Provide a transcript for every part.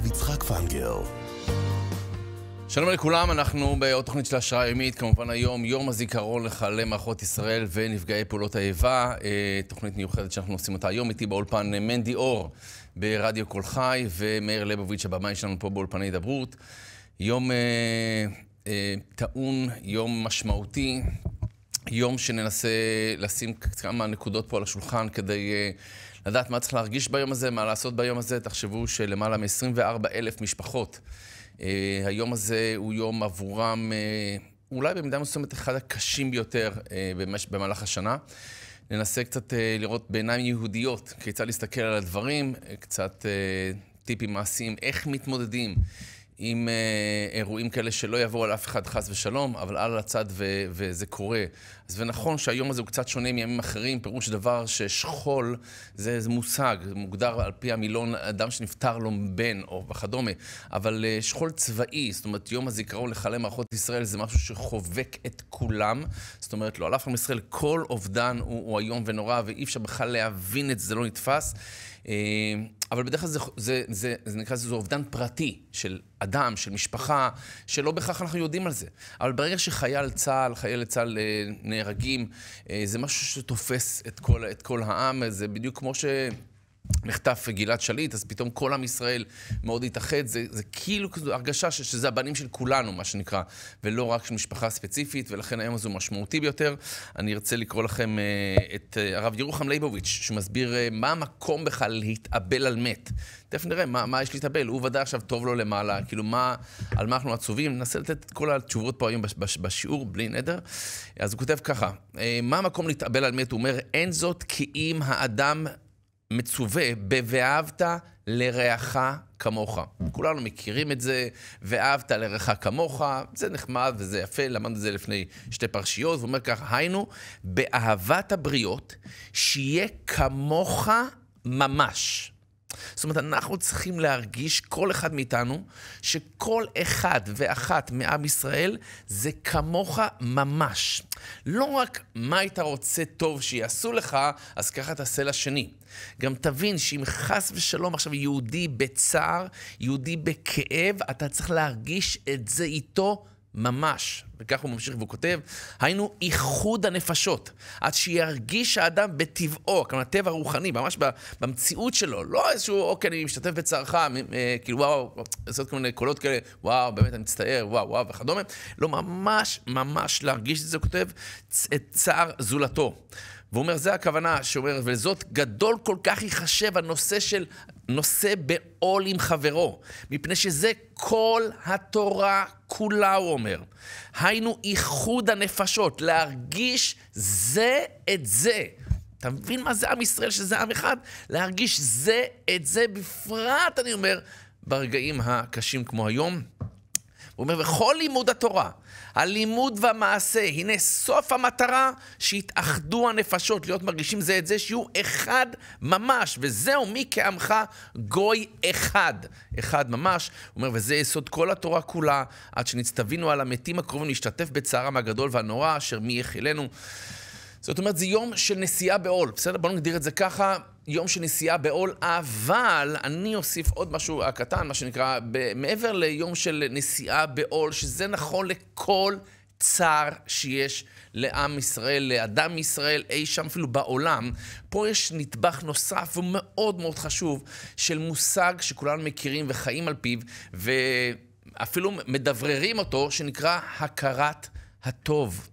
הרב יצחק פנגר. שלום לכולם, אנחנו בעוד תוכנית של השראה ימית, כמובן היום יום הזיכרון לחללי מערכות ישראל ונפגעי פעולות האיבה, אה, תוכנית מיוחדת שאנחנו עושים אותה היום, איתי באולפן מנדי אור ברדיו קול חי, ומאיר לבוביץ' הבמאי שלנו פה באולפני הידברות. יום אה, אה, טעון, יום משמעותי, יום שננסה לשים כמה נקודות פה על השולחן כדי... אה, לדעת מה צריך להרגיש ביום הזה, מה לעשות ביום הזה. תחשבו שלמעלה מ-24 אלף משפחות, אה, היום הזה הוא יום עבורם אה, אולי במידה מסוימת אחד הקשים ביותר אה, במהלך השנה. ננסה קצת לראות בעיניים יהודיות כיצד להסתכל על הדברים, קצת טיפים מעשיים, איך מתמודדים עם אה, אירועים כאלה שלא יבואו על אף אחד חס ושלום, אבל על הצד ו- וזה קורה. אז זה נכון שהיום הזה הוא קצת שונה מימים אחרים, פירוש דבר ששכול זה, זה מושג, זה מוגדר על פי המילון אדם שנפטר לו בן או וכדומה, אבל אה, שכול צבאי, זאת אומרת יום הזיכרון לחללי מערכות ישראל זה משהו שחובק את כולם, זאת אומרת לא על אף אחד מישראל, כל אובדן הוא, הוא איום ונורא ואי אפשר בכלל להבין את זה, זה לא נתפס. אה, אבל בדרך כלל זה, זה, זה, זה זה נקרא לזה אובדן פרטי של אדם, של משפחה, שלא בהכרח אנחנו יודעים על זה. אבל ברגע שחייל צה"ל, חיילי צה"ל אה, נהרגים, אה, זה משהו שתופס את כל, את כל העם, זה בדיוק כמו ש... נחטף גלעד שליט, אז פתאום כל עם ישראל מאוד התאחד. זה, זה כאילו כזו הרגשה ש, שזה הבנים של כולנו, מה שנקרא, ולא רק של משפחה ספציפית, ולכן היום הזה הוא משמעותי ביותר. אני ארצה לקרוא לכם אה, את אה, הרב ירוחם ליבוביץ', שמסביר אה, מה המקום בכלל להתאבל על מת. תכף נראה מה, מה יש להתאבל. הוא ודאי עכשיו טוב לו למעלה, כאילו מה, על מה אנחנו עצובים. ננסה לתת את כל התשובות פה היום בש, בש, בשיעור, בלי נדר. אז הוא כותב ככה, אה, מה המקום להתאבל על מת? הוא אומר, אין זאת כי אם האדם מצווה ב"ואהבת לרעך כמוך". כולנו מכירים את זה, "ואהבת לרעך כמוך", זה נחמד וזה יפה, למדנו את זה לפני שתי פרשיות, הוא אומר ככה, היינו, באהבת הבריות, שיהיה כמוך ממש. זאת אומרת, אנחנו צריכים להרגיש, כל אחד מאיתנו, שכל אחד ואחת מעם ישראל זה כמוך ממש. לא רק מה היית רוצה טוב שיעשו לך, אז ככה תעשה לשני. גם תבין שאם חס ושלום עכשיו יהודי בצער, יהודי בכאב, אתה צריך להרגיש את זה איתו ממש. וכך הוא ממשיך והוא כותב, היינו איחוד הנפשות, עד שירגיש האדם בטבעו, כלומר, הטבע הרוחני, ממש במציאות שלו, לא איזשהו, אוקיי, אני משתתף בצערך, כאילו, וואו, לעשות כל מיני קולות כאלה, וואו, באמת, אני מצטער, וואו, וואו, וכדומה. לא, ממש, ממש להרגיש את זה, הוא כותב, את צער זולתו. והוא אומר, זה הכוונה שאומר, וזאת גדול כל כך ייחשב הנושא של נושא בעול עם חברו, מפני שזה כל התורה כולה, הוא אומר. היינו איחוד הנפשות, להרגיש זה את זה. אתה מבין מה זה עם ישראל, שזה עם אחד? להרגיש זה את זה, בפרט, אני אומר, ברגעים הקשים כמו היום. הוא אומר, וכל לימוד התורה, הלימוד והמעשה, הנה סוף המטרה שהתאחדו הנפשות, להיות מרגישים זה את זה, שיהיו אחד ממש, וזהו, מי כעמך גוי אחד. אחד ממש. הוא אומר, וזה יסוד כל התורה כולה, עד שנצטווינו על המתים הקרובים להשתתף בצערם הגדול והנורא, אשר מי יחילנו. זאת אומרת, זה יום של נסיעה בעול, בסדר? בואו נגדיר את זה ככה, יום של נסיעה בעול, אבל אני אוסיף עוד משהו הקטן, מה שנקרא, ב- מעבר ליום של נסיעה בעול, שזה נכון לכל צער שיש לעם ישראל, לאדם ישראל, אי שם אפילו בעולם. פה יש נדבך נוסף ומאוד מאוד חשוב של מושג שכולנו מכירים וחיים על פיו, ואפילו מדבררים אותו, שנקרא הכרת הטוב.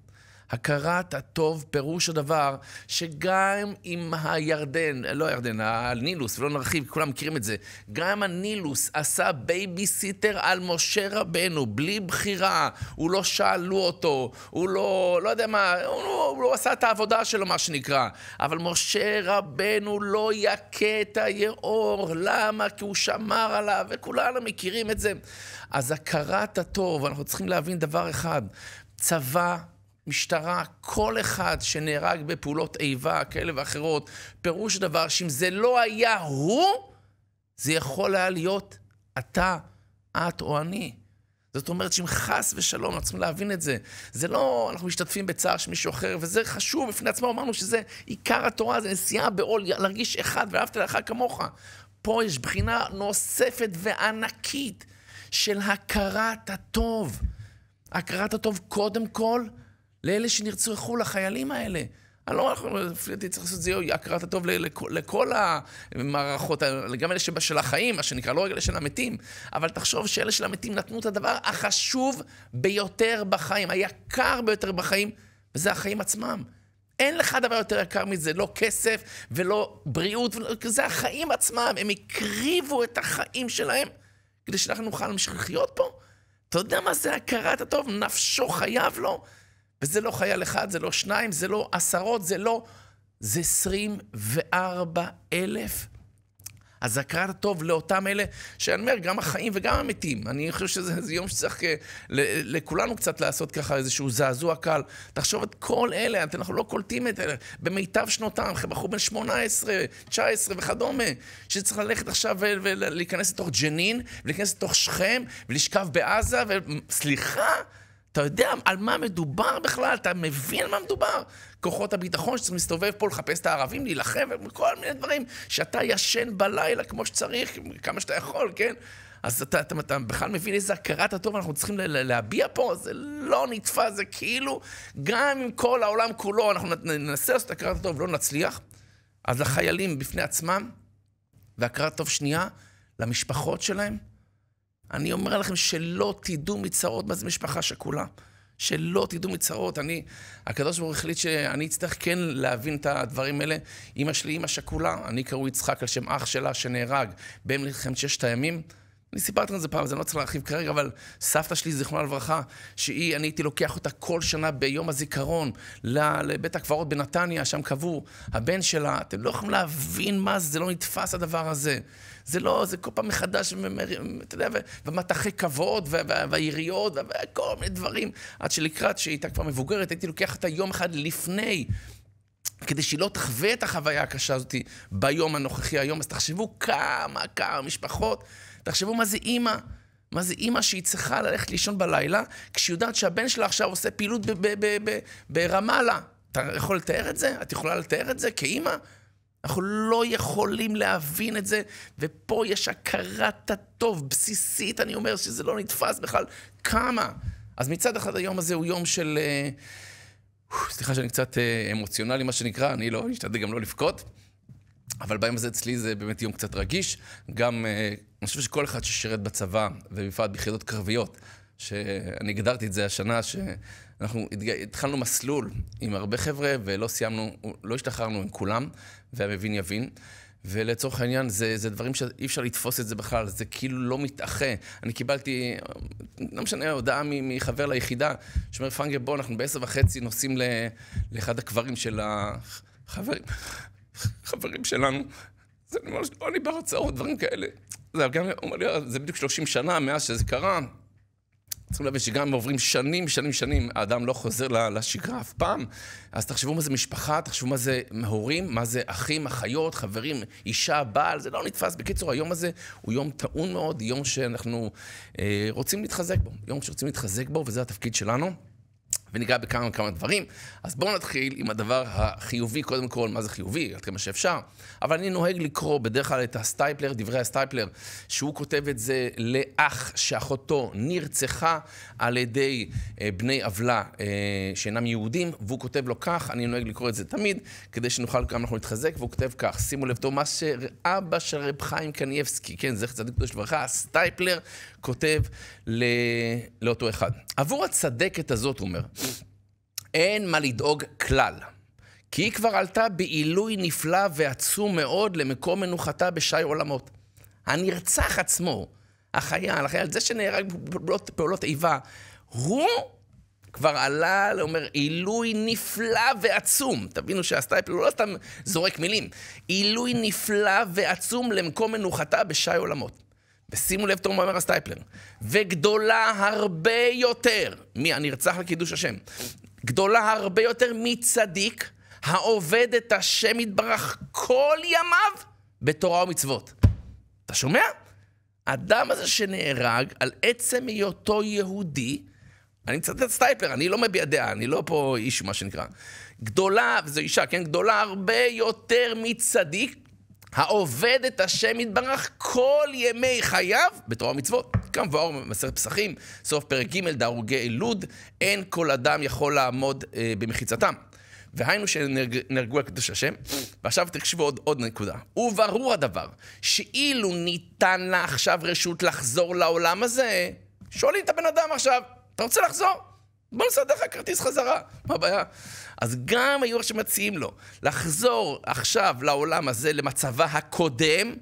הכרת הטוב, פירוש הדבר, שגם אם הירדן, לא הירדן, הנילוס, ולא נרחיב, כולם מכירים את זה, גם אם הנילוס עשה בייביסיטר על משה רבנו, בלי בחירה, הוא לא שאלו אותו, הוא לא, לא יודע מה, הוא, לא, הוא לא עשה את העבודה שלו, מה שנקרא. אבל משה רבנו לא יכה את היאור, למה? כי הוא שמר עליו, וכולנו מכירים את זה. אז הכרת הטוב, אנחנו צריכים להבין דבר אחד, צבא משטרה, כל אחד שנהרג בפעולות איבה כאלה ואחרות, פירוש דבר שאם זה לא היה הוא, זה יכול היה להיות אתה, את או אני. זאת אומרת שאם חס ושלום, אנחנו צריכים להבין את זה. זה לא, אנחנו משתתפים בצער של מישהו אחר, וזה חשוב בפני עצמו, אמרנו שזה עיקר התורה, זה נסיעה בעול, להרגיש אחד, ואהבת לך כמוך. פה יש בחינה נוספת וענקית של הכרת הטוב. הכרת הטוב קודם כל, לאלה שנרצחו, לחיילים האלה. אני לא יכול, לפי דעתי צריך לעשות את זה הכרת הטוב לכל, לכל המערכות, גם אלה של החיים, מה שנקרא, לא רק אלה של המתים. אבל תחשוב שאלה של המתים נתנו את הדבר החשוב ביותר בחיים, היקר ביותר בחיים, וזה החיים עצמם. אין לך דבר יותר יקר מזה, לא כסף ולא בריאות, זה החיים עצמם. הם הקריבו את החיים שלהם כדי שאנחנו נוכל להמשיך לחיות פה. אתה יודע מה זה הכרת הטוב? נפשו חייב לו. לא. וזה לא חייל אחד, זה לא שניים, זה לא עשרות, זה לא... זה 24 אלף. אז הכרת טוב לאותם אלה, שאני אומר, גם החיים וגם המתים. אני חושב שזה יום שצריך אה, לכולנו קצת לעשות ככה איזשהו זעזוע קל. תחשוב את כל אלה, אנחנו לא קולטים את אלה, במיטב שנותם, בחור בן 18, 19 וכדומה, שצריך ללכת עכשיו ולהיכנס לתוך ג'נין, ולהיכנס לתוך שכם, ולשכב בעזה, וסליחה? אתה יודע על מה מדובר בכלל, אתה מבין על מה מדובר. כוחות הביטחון שצריכים להסתובב פה, לחפש את הערבים, להילחם, וכל מיני דברים, שאתה ישן בלילה כמו שצריך, כמה שאתה יכול, כן? אז אתה, אתה, אתה בכלל מבין איזה הכרת הטוב אנחנו צריכים לה, להביע פה? זה לא נתפס, זה כאילו, גם אם כל העולם כולו, אנחנו ננסה לעשות הכרת הטוב, לא נצליח. אז לחיילים בפני עצמם, והכרת טוב שנייה, למשפחות שלהם, אני אומר לכם שלא תדעו מצרות מה זה משפחה שכולה. שלא תדעו מצרות. אני, הקדוש ברוך הוא החליט שאני אצטרך כן להבין את הדברים האלה. אימא שלי, אימא שכולה, אני קראו יצחק על שם אח שלה שנהרג במלחמת ששת הימים. אני סיפרתי לכם את זה פעם, אז אני לא צריך להרחיב כרגע, אבל סבתא שלי, זיכרונה לברכה, שהיא, אני הייתי לוקח אותה כל שנה ביום הזיכרון לבית הקברות בנתניה, שם קבור הבן שלה. אתם לא יכולים להבין מה זה, זה לא נתפס הדבר הזה. זה לא, זה כל פעם מחדש, אתה יודע, ומטחי כבוד, והיריות, וכל מיני דברים. עד שלקראת, שהיא הייתה כבר מבוגרת, הייתי לוקח את היום אחד לפני. כדי שהיא לא תחווה את החוויה הקשה הזאת ביום הנוכחי היום, אז תחשבו כמה, כמה משפחות, תחשבו מה זה אימא, מה זה אימא שהיא צריכה ללכת לישון בלילה, כשהיא יודעת שהבן שלה עכשיו עושה פעילות ברמאללה. אתה יכול לתאר את זה? את יכולה לתאר את זה כאימא? אנחנו לא יכולים להבין את זה, ופה יש הכרת הטוב בסיסית, אני אומר שזה לא נתפס בכלל. כמה? אז מצד אחד היום הזה הוא יום של... אה, סליחה שאני קצת אה, אמוציונלי, מה שנקרא, אני לא, אשתדל גם לא לבכות. אבל ביום הזה אצלי זה באמת יום קצת רגיש. גם, אה, אני חושב שכל אחד ששירת בצבא, ובפרט ביחידות קרביות, שאני הגדרתי את זה השנה, ש... אנחנו התחלנו מסלול עם הרבה חבר'ה, ולא סיימנו, לא השתחררנו עם כולם, והמבין יבין. ולצורך העניין, זה, זה דברים שאי אפשר לתפוס את זה בכלל, זה כאילו לא מתאחה. אני קיבלתי, לא משנה, הודעה מחבר ליחידה, שאומר, פרנגל, בוא, אנחנו בעשר וחצי נוסעים ל, לאחד הקברים של החברים, חברים שלנו. זה ממש, לא, אני בהרצאות, דברים כאלה. זה גם, הוא אומר לי, זה בדיוק 30 שנה מאז שזה קרה. צריכים להבין שגם אם עוברים שנים, שנים, שנים, האדם לא חוזר לשגרה אף פעם, אז תחשבו מה זה משפחה, תחשבו מה זה הורים, מה זה אחים, אחיות, חברים, אישה, בעל, זה לא נתפס. בקיצור, היום הזה הוא יום טעון מאוד, יום שאנחנו אה, רוצים להתחזק בו. יום שרוצים להתחזק בו, וזה התפקיד שלנו. וניגע בכמה וכמה דברים. אז בואו נתחיל עם הדבר החיובי, קודם כל, מה זה חיובי, עד כמה שאפשר. אבל אני נוהג לקרוא בדרך כלל את הסטייפלר, דברי הסטייפלר, שהוא כותב את זה לאח שאחותו נרצחה על ידי אה, בני עוולה אה, שאינם יהודים, והוא כותב לו כך, אני נוהג לקרוא את זה תמיד, כדי שנוכל גם אנחנו להתחזק, והוא כותב כך, שימו לב טוב, מה שאבא של רב חיים קנייבסקי, כן, זכר צדיק קדוש לברכה, הסטייפלר כותב ל... לאותו אחד. עבור הצדקת הזאת, הוא אומר, אין מה לדאוג כלל. כי היא כבר עלתה בעילוי נפלא ועצום מאוד למקום מנוחתה בשי עולמות. הנרצח עצמו, החייל, החייל, זה שנהרג בפעולות פעולות איבה, הוא כבר עלה, אומר, עילוי נפלא ועצום. תבינו שהסטייפל הוא לא סתם זורק מילים. עילוי נפלא ועצום למקום מנוחתה בשי עולמות. ושימו לב, טוב מה אומר הסטייפלר, וגדולה הרבה יותר מהנרצח לקידוש השם, גדולה הרבה יותר מצדיק העובד את השם יתברך כל ימיו בתורה ומצוות. אתה שומע? האדם הזה שנהרג על עצם היותו יהודי, אני מצטט סטייפלר, אני לא מביע דעה, אני לא פה איש, מה שנקרא. גדולה, וזו אישה, כן? גדולה הרבה יותר מצדיק העובד את השם יתברך כל ימי חייו בתורה ומצוות. ואור במסכת פסחים, סוף פרק ג' דהרוגי אלוד, אין כל אדם יכול לעמוד אה, במחיצתם. והיינו שנהרגו הקדוש השם. ועכשיו תחשבו עוד, עוד נקודה. וברור הדבר, שאילו ניתן לה עכשיו רשות לחזור לעולם הזה, שואלים את הבן אדם עכשיו, אתה רוצה לחזור? בוא נסדר לך כרטיס חזרה, מה הבעיה? אז גם היו עכשיו מציעים לו לחזור עכשיו לעולם הזה, למצבה הקודם,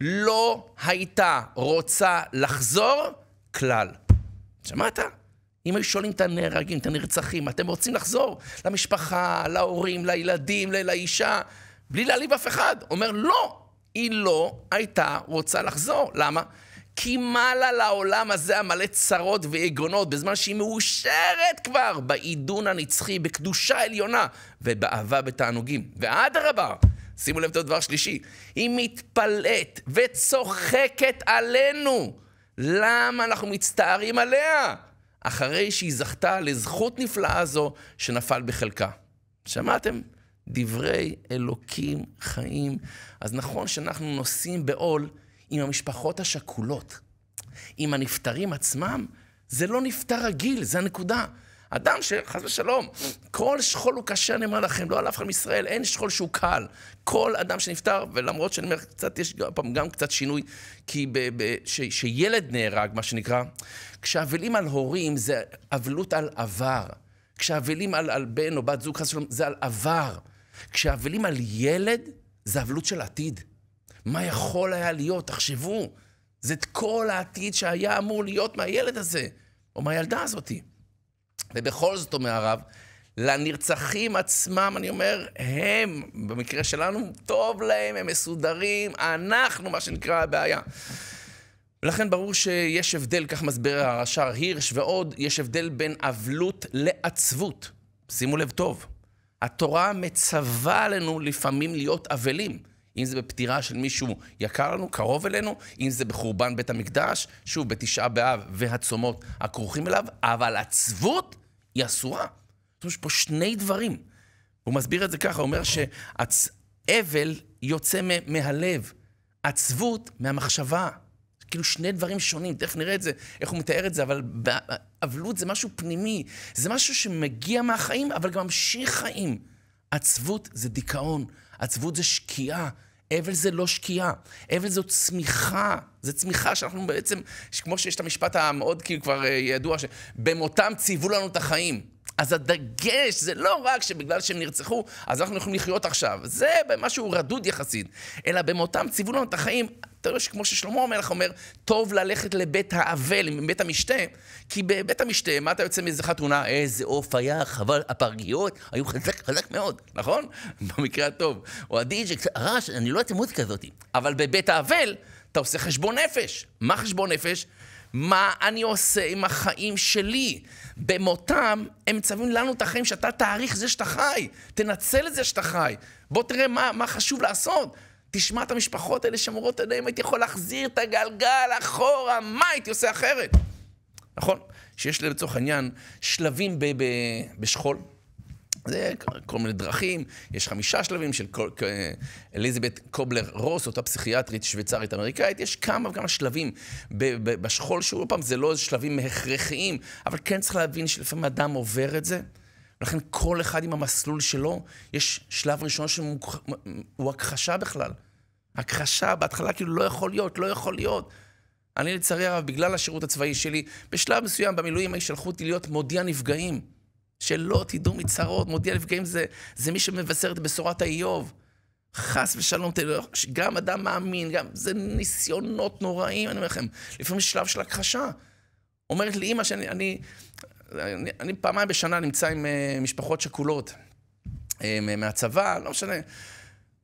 לא הייתה רוצה לחזור כלל. שמעת? אם היו שואלים את הנהרגים, את הנרצחים, אתם רוצים לחזור למשפחה, להורים, לילדים, לאישה, בלי להעליב אף אחד. אומר, לא, היא לא הייתה רוצה לחזור. למה? כי מה לה לעולם הזה המלא צרות ויגונות, בזמן שהיא מאושרת כבר בעידון הנצחי, בקדושה עליונה ובאהבה בתענוגים. ואדרבה, שימו לב את הדבר השלישי, היא מתפלאת וצוחקת עלינו. למה אנחנו מצטערים עליה? אחרי שהיא זכתה לזכות נפלאה זו שנפל בחלקה. שמעתם? דברי אלוקים חיים. אז נכון שאנחנו נושאים בעול עם המשפחות השכולות, עם הנפטרים עצמם, זה לא נפטר רגיל, זה הנקודה. אדם שחס ושלום, כל שכול הוא קשה, אני אומר לכם, לא על אף אחד מישראל, אין שכול שהוא קל. כל אדם שנפטר, ולמרות שאני אומר, קצת, יש גם, גם קצת שינוי, כי ב, ב, ש, שילד נהרג, מה שנקרא, כשאבלים על הורים זה אבלות על עבר. כשאבלים על, על בן או בת זוג, חס ושלום, זה על עבר. כשאבלים על ילד, זה אבלות של עתיד. מה יכול היה להיות? תחשבו, זה את כל העתיד שהיה אמור להיות מהילד הזה, או מהילדה הזאתי. ובכל זאת, אומר הרב, לנרצחים עצמם, אני אומר, הם, במקרה שלנו, טוב להם, הם מסודרים, אנחנו, מה שנקרא, הבעיה. ולכן ברור שיש הבדל, כך מסביר הרש"ר הירש ועוד, יש הבדל בין אבלות לעצבות. שימו לב טוב, התורה מצווה עלינו לפעמים להיות אבלים. אם זה בפטירה של מישהו יקר לנו, קרוב אלינו, אם זה בחורבן בית המקדש, שוב, בתשעה באב והצומות הכרוכים אליו, אבל עצבות היא אסורה. זאת אומרת, יש פה שני דברים. הוא מסביר את זה ככה, הוא אומר שהבל יוצא מהלב, עצבות מהמחשבה. כאילו שני דברים שונים, תכף נראה את זה, איך הוא מתאר את זה, אבל אבלות זה משהו פנימי, זה משהו שמגיע מהחיים, אבל גם ממשיך חיים. עצבות זה דיכאון, עצבות זה שקיעה. אבל זה לא שקיעה, אבל זו צמיחה. זו צמיחה שאנחנו בעצם, כמו שיש את המשפט המאוד כאילו כבר אה, ידוע, שבמותם ציוו לנו את החיים. אז הדגש זה לא רק שבגלל שהם נרצחו, אז אנחנו יכולים לחיות עכשיו. זה משהו רדוד יחסית. אלא במותם ציוו לנו את החיים, תיאוריה שכמו ששלמה המלך אומר, טוב ללכת לבית האבל, מבית המשתה, כי בבית המשתה, מה אתה יוצא מאיזה חתונה? איזה עוף היה, חבל, הפרגיות היו חזק, חזק מאוד, נכון? במקרה הטוב. או הדיג'ק, רעש, אני לא הייתי מוזיקה הזאת. אבל בבית האבל, אתה עושה חשבון נפש. מה חשבון נפש? מה אני עושה עם החיים שלי? במותם הם מצווים לנו את החיים שאתה תעריך זה שאתה חי. תנצל את זה שאתה חי. בוא תראה מה, מה חשוב לעשות. תשמע את המשפחות האלה שמורות עליהן, אם הייתי יכול להחזיר את הגלגל אחורה, מה הייתי עושה אחרת? נכון? שיש לי לצורך העניין שלבים ב- ב- בשכול. זה כל מיני דרכים, יש חמישה שלבים של כל, אליזבת קובלר רוס, אותה פסיכיאטרית שוויצרית אמריקאית, יש כמה וכמה שלבים ב, ב, בשכול, שוב פעם זה לא שלבים הכרחיים, אבל כן צריך להבין שלפעמים אדם עובר את זה, לכן כל אחד עם המסלול שלו, יש שלב ראשון שהוא הכחשה בכלל. הכחשה, בהתחלה כאילו לא יכול להיות, לא יכול להיות. אני לצערי הרב, בגלל השירות הצבאי שלי, בשלב מסוים במילואים שלחו אותי להיות מודיע נפגעים. שלא תדעו מצרות, מודיע נפגעים זה, זה מי שמבשר את בשורת האיוב. חס ושלום, גם אדם מאמין, גם... זה ניסיונות נוראים, אני אומר לכם. לפעמים יש שלב של הכחשה. אומרת לי אימא שאני, אני, אני, אני פעמיים בשנה נמצא עם אה, משפחות שכולות אה, מהצבא, לא משנה.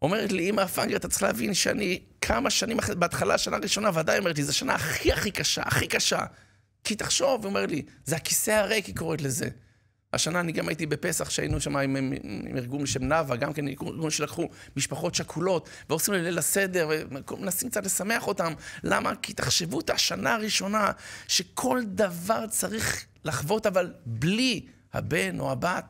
אומרת לי, אמא פאנגר, אתה צריך להבין שאני כמה שנים, אחרי, בהתחלה, שנה ראשונה, ודאי אומרת לי, זו השנה הכי הכי קשה, הכי קשה. כי תחשוב, היא אומרת לי, זה הכיסא הריק, היא קוראת לזה. השנה אני גם הייתי בפסח, שהיינו שם עם, עם, עם ארגון בשם נאווה, גם כן ארגון שלקחו משפחות שכולות, ועושים לליל הסדר, ומנסים קצת לשמח אותם. למה? כי תחשבו את השנה הראשונה, שכל דבר צריך לחוות, אבל בלי הבן או הבת.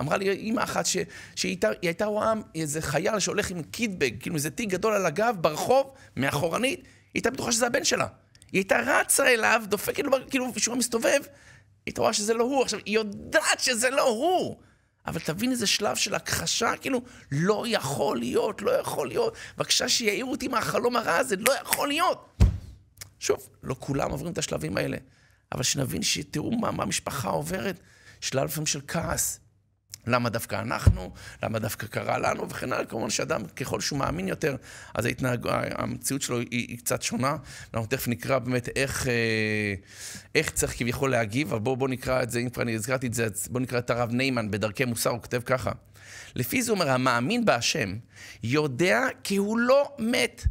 אמרה לי אימא אחת ש, שהיא הייתה רואה איזה חייל שהולך עם קיטבג, כאילו איזה תיק גדול על הגב, ברחוב, מאחורנית, היא הייתה בטוחה שזה הבן שלה. היא הייתה רצה אליו, דופקת כאילו, לו, כאילו, כשהוא מסתובב, היא הייתה רואה שזה לא הוא. עכשיו, היא יודעת שזה לא הוא, אבל תבין איזה שלב של הכחשה, כאילו, לא יכול להיות, לא יכול להיות. בבקשה שיעירו אותי מהחלום הרע הזה, לא יכול להיות. שוב, לא כולם עוברים את השלבים האלה. אבל שנבין שתראו מה, מה המשפחה עוברת, שלל לפעמים של כעס. למה דווקא אנחנו, למה דווקא קרה לנו וכן הלאה. כמובן שאדם, ככל שהוא מאמין יותר, אז ההתנהג... המציאות שלו היא, היא קצת שונה. אנחנו תכף נקרא באמת איך, אה, איך צריך כביכול להגיב, אבל בואו בוא נקרא את זה, אם כבר אני הזכרתי את זה, בואו נקרא את הרב ניימן בדרכי מוסר, הוא כותב ככה. לפי זה אומר, המאמין בהשם יודע כי הוא לא מת.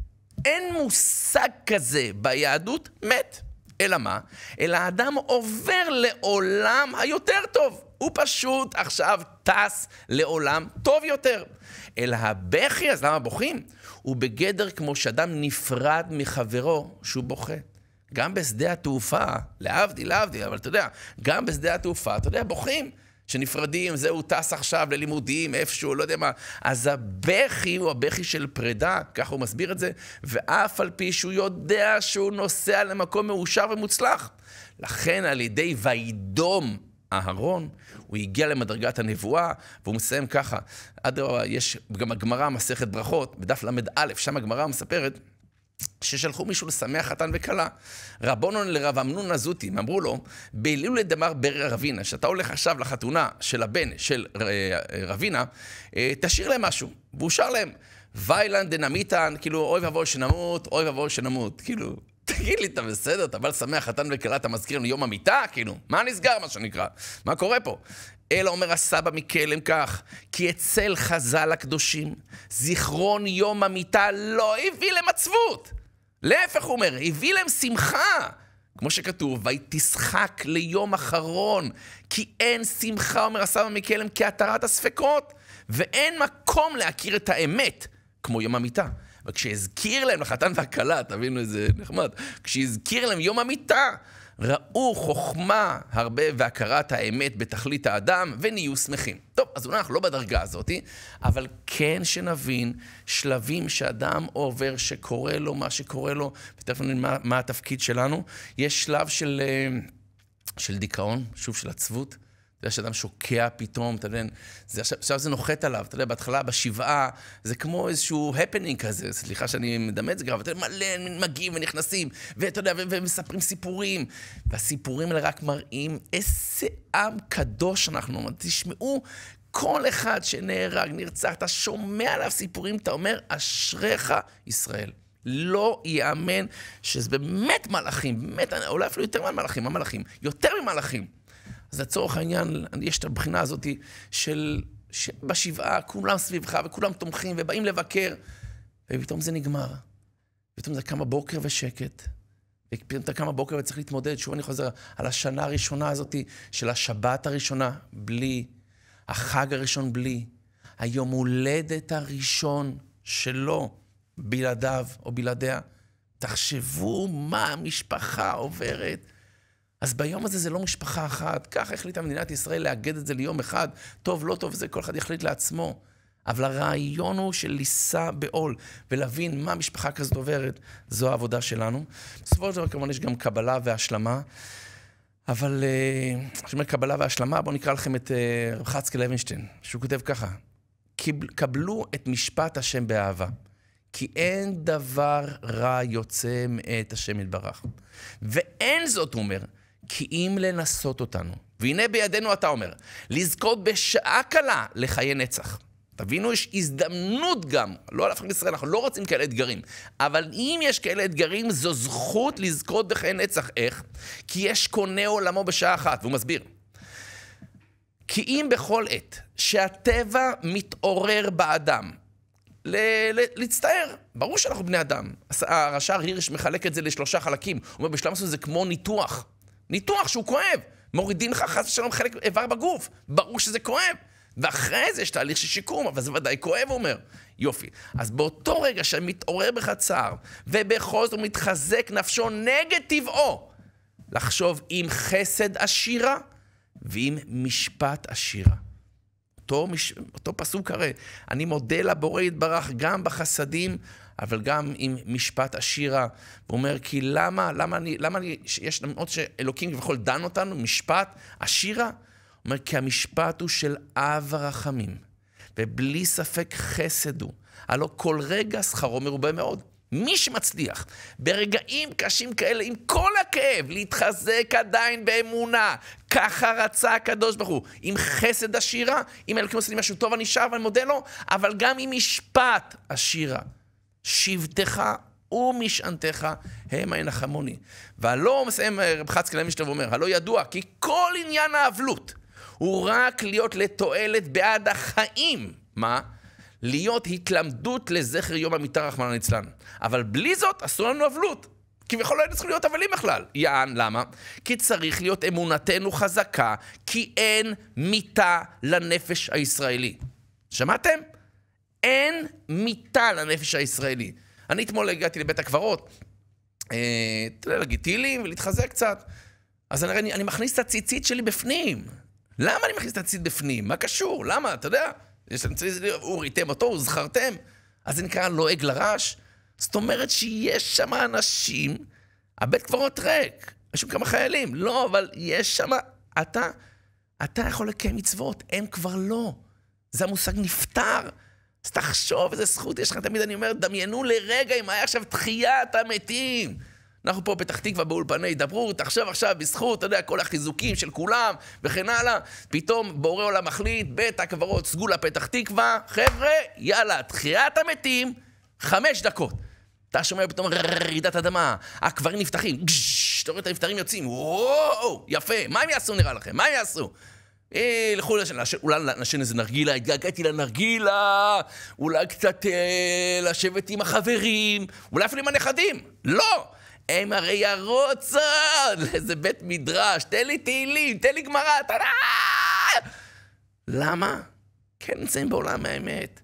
אין מושג כזה ביהדות מת. אלא מה? אלא האדם עובר לעולם היותר טוב. הוא פשוט עכשיו טס לעולם טוב יותר. אלא הבכי, אז למה בוכים? הוא בגדר כמו שאדם נפרד מחברו שהוא בוכה. גם בשדה התעופה, להבדיל, להבדיל, אבל אתה יודע, גם בשדה התעופה, אתה יודע, בוכים. שנפרדים, זה הוא טס עכשיו ללימודים איפשהו, לא יודע מה. אז הבכי הוא הבכי של פרידה, ככה הוא מסביר את זה, ואף על פי שהוא יודע שהוא נוסע למקום מאושר ומוצלח. לכן על ידי וידום אהרון, הוא הגיע למדרגת הנבואה, והוא מסיים ככה. אדרבה, יש גם הגמרא, מסכת ברכות, בדף ל"א, שם הגמרא מספרת ששלחו מישהו לשמח חתן וכלה. רבונון לרב אמנון נזוטים, אמרו לו, בהילולה לדמר בר רבינה, שאתה הולך עכשיו לחתונה של הבן של אה, רבינה, אה, תשאיר להם משהו. והוא שר להם, ויילן דנמיתן, כאילו, אוי ואבוי שנמות, אוי ואבוי שנמות, כאילו. תגיד לי, אתה בסדר? אתה בא לשמח חתן וכלה, אתה מזכיר לנו יום המיטה? כאילו, מה נסגר, מה שנקרא? מה קורה פה? אלא אומר הסבא מקלם כך, כי אצל חז"ל הקדושים, זיכרון יום המיטה לא הביא להם עצבות. להפך הוא אומר, הביא להם שמחה. כמו שכתוב, ותשחק ליום אחרון, כי אין שמחה, אומר הסבא מקלם, כהתרת הספקות, ואין מקום להכיר את האמת, כמו יום המיטה. וכשהזכיר להם, לחתן והכלה, תבינו איזה נחמד, כשהזכיר להם יום המיטה, ראו חוכמה הרבה והכרת האמת בתכלית האדם, ונהיו שמחים. טוב, אז אנחנו לא בדרגה הזאת, אבל כן שנבין שלבים שאדם עובר, שקורה לו מה שקורה לו, ותכף נבין מה, מה התפקיד שלנו. יש שלב של, אה, של דיכאון, שוב של עצבות. אתה יודע שאדם שוקע פתאום, אתה מבין? זה עכשיו, עכשיו זה נוחת עליו, אתה יודע, בהתחלה, בשבעה, זה כמו איזשהו הפנינג כזה, סליחה שאני מדמה את זה כבר, אתה מלא מגיעים ונכנסים, ואתה יודע, ומספרים סיפורים. והסיפורים האלה רק מראים איזה עם קדוש אנחנו. תשמעו, כל אחד שנהרג, נרצח, אתה שומע עליו סיפורים, אתה אומר, אשריך ישראל. לא ייאמן שזה באמת מלאכים, באמת, אולי אפילו יותר מה מלאכים? יותר ממלאכים. אז לצורך העניין, יש את הבחינה הזאת של... בשבעה, כולם סביבך וכולם תומכים ובאים לבקר, ופתאום זה נגמר. פתאום זה קם בבוקר ושקט, ופתאום אתה קם בבוקר וצריך להתמודד. שוב אני חוזר על השנה הראשונה הזאת של השבת הראשונה, בלי, החג הראשון בלי, היום הולדת הראשון שלו, בלעדיו או בלעדיה. תחשבו מה המשפחה עוברת. אז ביום הזה זה לא משפחה אחת. ככה החליטה מדינת ישראל לאגד את זה ליום אחד. טוב, לא טוב, זה כל אחד יחליט לעצמו. אבל הרעיון הוא של לישא בעול, ולהבין מה משפחה כזאת עוברת, זו העבודה שלנו. בסופו של דבר כמובן יש גם קבלה והשלמה. אבל אה, כשאני אומר קבלה והשלמה, בואו נקרא לכם את אה, רב חצקי לוינשטיין, שהוא כותב ככה: קבלו את משפט השם באהבה, כי אין דבר רע יוצא מאת השם יתברך. ואין זאת, הוא אומר, כי אם לנסות אותנו. והנה בידינו אתה אומר, לזכות בשעה קלה לחיי נצח. תבינו, יש הזדמנות גם, לא על אף אחד בישראל, אנחנו לא רוצים כאלה אתגרים. אבל אם יש כאלה אתגרים, זו זכות לזכות בחיי נצח. איך? כי יש קונה עולמו בשעה אחת, והוא מסביר. כי אם בכל עת שהטבע מתעורר באדם, ל- ל- להצטער. ברור שאנחנו בני אדם. הרש"ר הירש מחלק את זה לשלושה חלקים. הוא אומר, בשלב מסוים זה כמו ניתוח. ניתוח שהוא כואב. מורידים לך חס ושלום חלק איבר בגוף, ברור שזה כואב. ואחרי זה יש תהליך של שיקום, אבל זה ודאי כואב, הוא אומר. יופי. אז באותו רגע שמתעורר בך צער, ובכל זאת מתחזק נפשו נגד טבעו, לחשוב עם חסד עשירה ועם משפט עשירה. אותו, מש... אותו פסוק הרי, אני מודה לבורא יתברך גם בחסדים אבל גם עם משפט עשירה, הוא אומר, כי למה, למה אני, למה אני, יש, למרות שאלוקים כביכול דן אותנו, משפט עשירה? הוא אומר, כי המשפט הוא של אב הרחמים, ובלי ספק חסד הוא. הלא כל רגע שכרו מרובה מאוד. מי שמצליח ברגעים קשים כאלה, עם כל הכאב, להתחזק עדיין באמונה, ככה רצה הקדוש ברוך הוא. עם חסד עשירה, אם אלוקים עושים משהו טוב, אני שר ואני מודה לו, אבל גם עם משפט עשירה. שבטך ומשענתך המה ינחמוני. והלא מסיים אה, רב חצקי למשלב ואומר, הלא ידוע כי כל עניין האבלות הוא רק להיות לתועלת בעד החיים. מה? להיות התלמדות לזכר יום המיטה רחמנא ליצלן. אבל בלי זאת עשו לנו אבלות. כביכול לא היינו צריכים להיות אבלים בכלל. יען, למה? כי צריך להיות אמונתנו חזקה, כי אין מיתה לנפש הישראלי. שמעתם? אין מיטה לנפש הישראלי. אני אתמול הגעתי לבית הקברות, אה, אתה יודע, להגיד תהילים ולהתחזק קצת. אז אני, אני, אני מכניס את הציצית שלי בפנים. למה אני מכניס את הציצית בפנים? מה קשור? למה? אתה יודע, יש לנו ציצית, וריתם אותו, וזכרתם. אז זה נקרא לועג לא לרש. זאת אומרת שיש שם אנשים, הבית קברות ריק, יש שם כמה חיילים. לא, אבל יש שם... אתה, אתה יכול לקיים מצוות, הם כבר לא. זה המושג נפטר. אז תחשוב איזה זכות יש לך, תמיד אני אומר, דמיינו לרגע אם היה עכשיו תחיית המתים. אנחנו פה פתח תקווה באולפני הידברות, עכשיו עכשיו בזכות, אתה יודע, כל החיזוקים של כולם וכן הלאה, פתאום בורא עולם מחליט, בית הקברות סגולה לפתח תקווה, חבר'ה, יאללה, תחיית המתים, חמש דקות. אתה שומע פתאום רעידת אדמה, הקברים נפתחים, גששש, אתה רואה את הנפטרים יוצאים, וואו, יפה, מה הם יעשו נראה לכם? מה הם יעשו? ילכו, אה, אולי נשן איזה נרגילה, התגעגעתי לנרגילה, אולי קצת אה, לשבת עם החברים, אולי אפילו עם הנכדים. לא! הם הרי ירוצו לאיזה בית מדרש, תן לי תהילים, תן לי גמרא, תנא! למה? כי הם נמצאים בעולם האמת.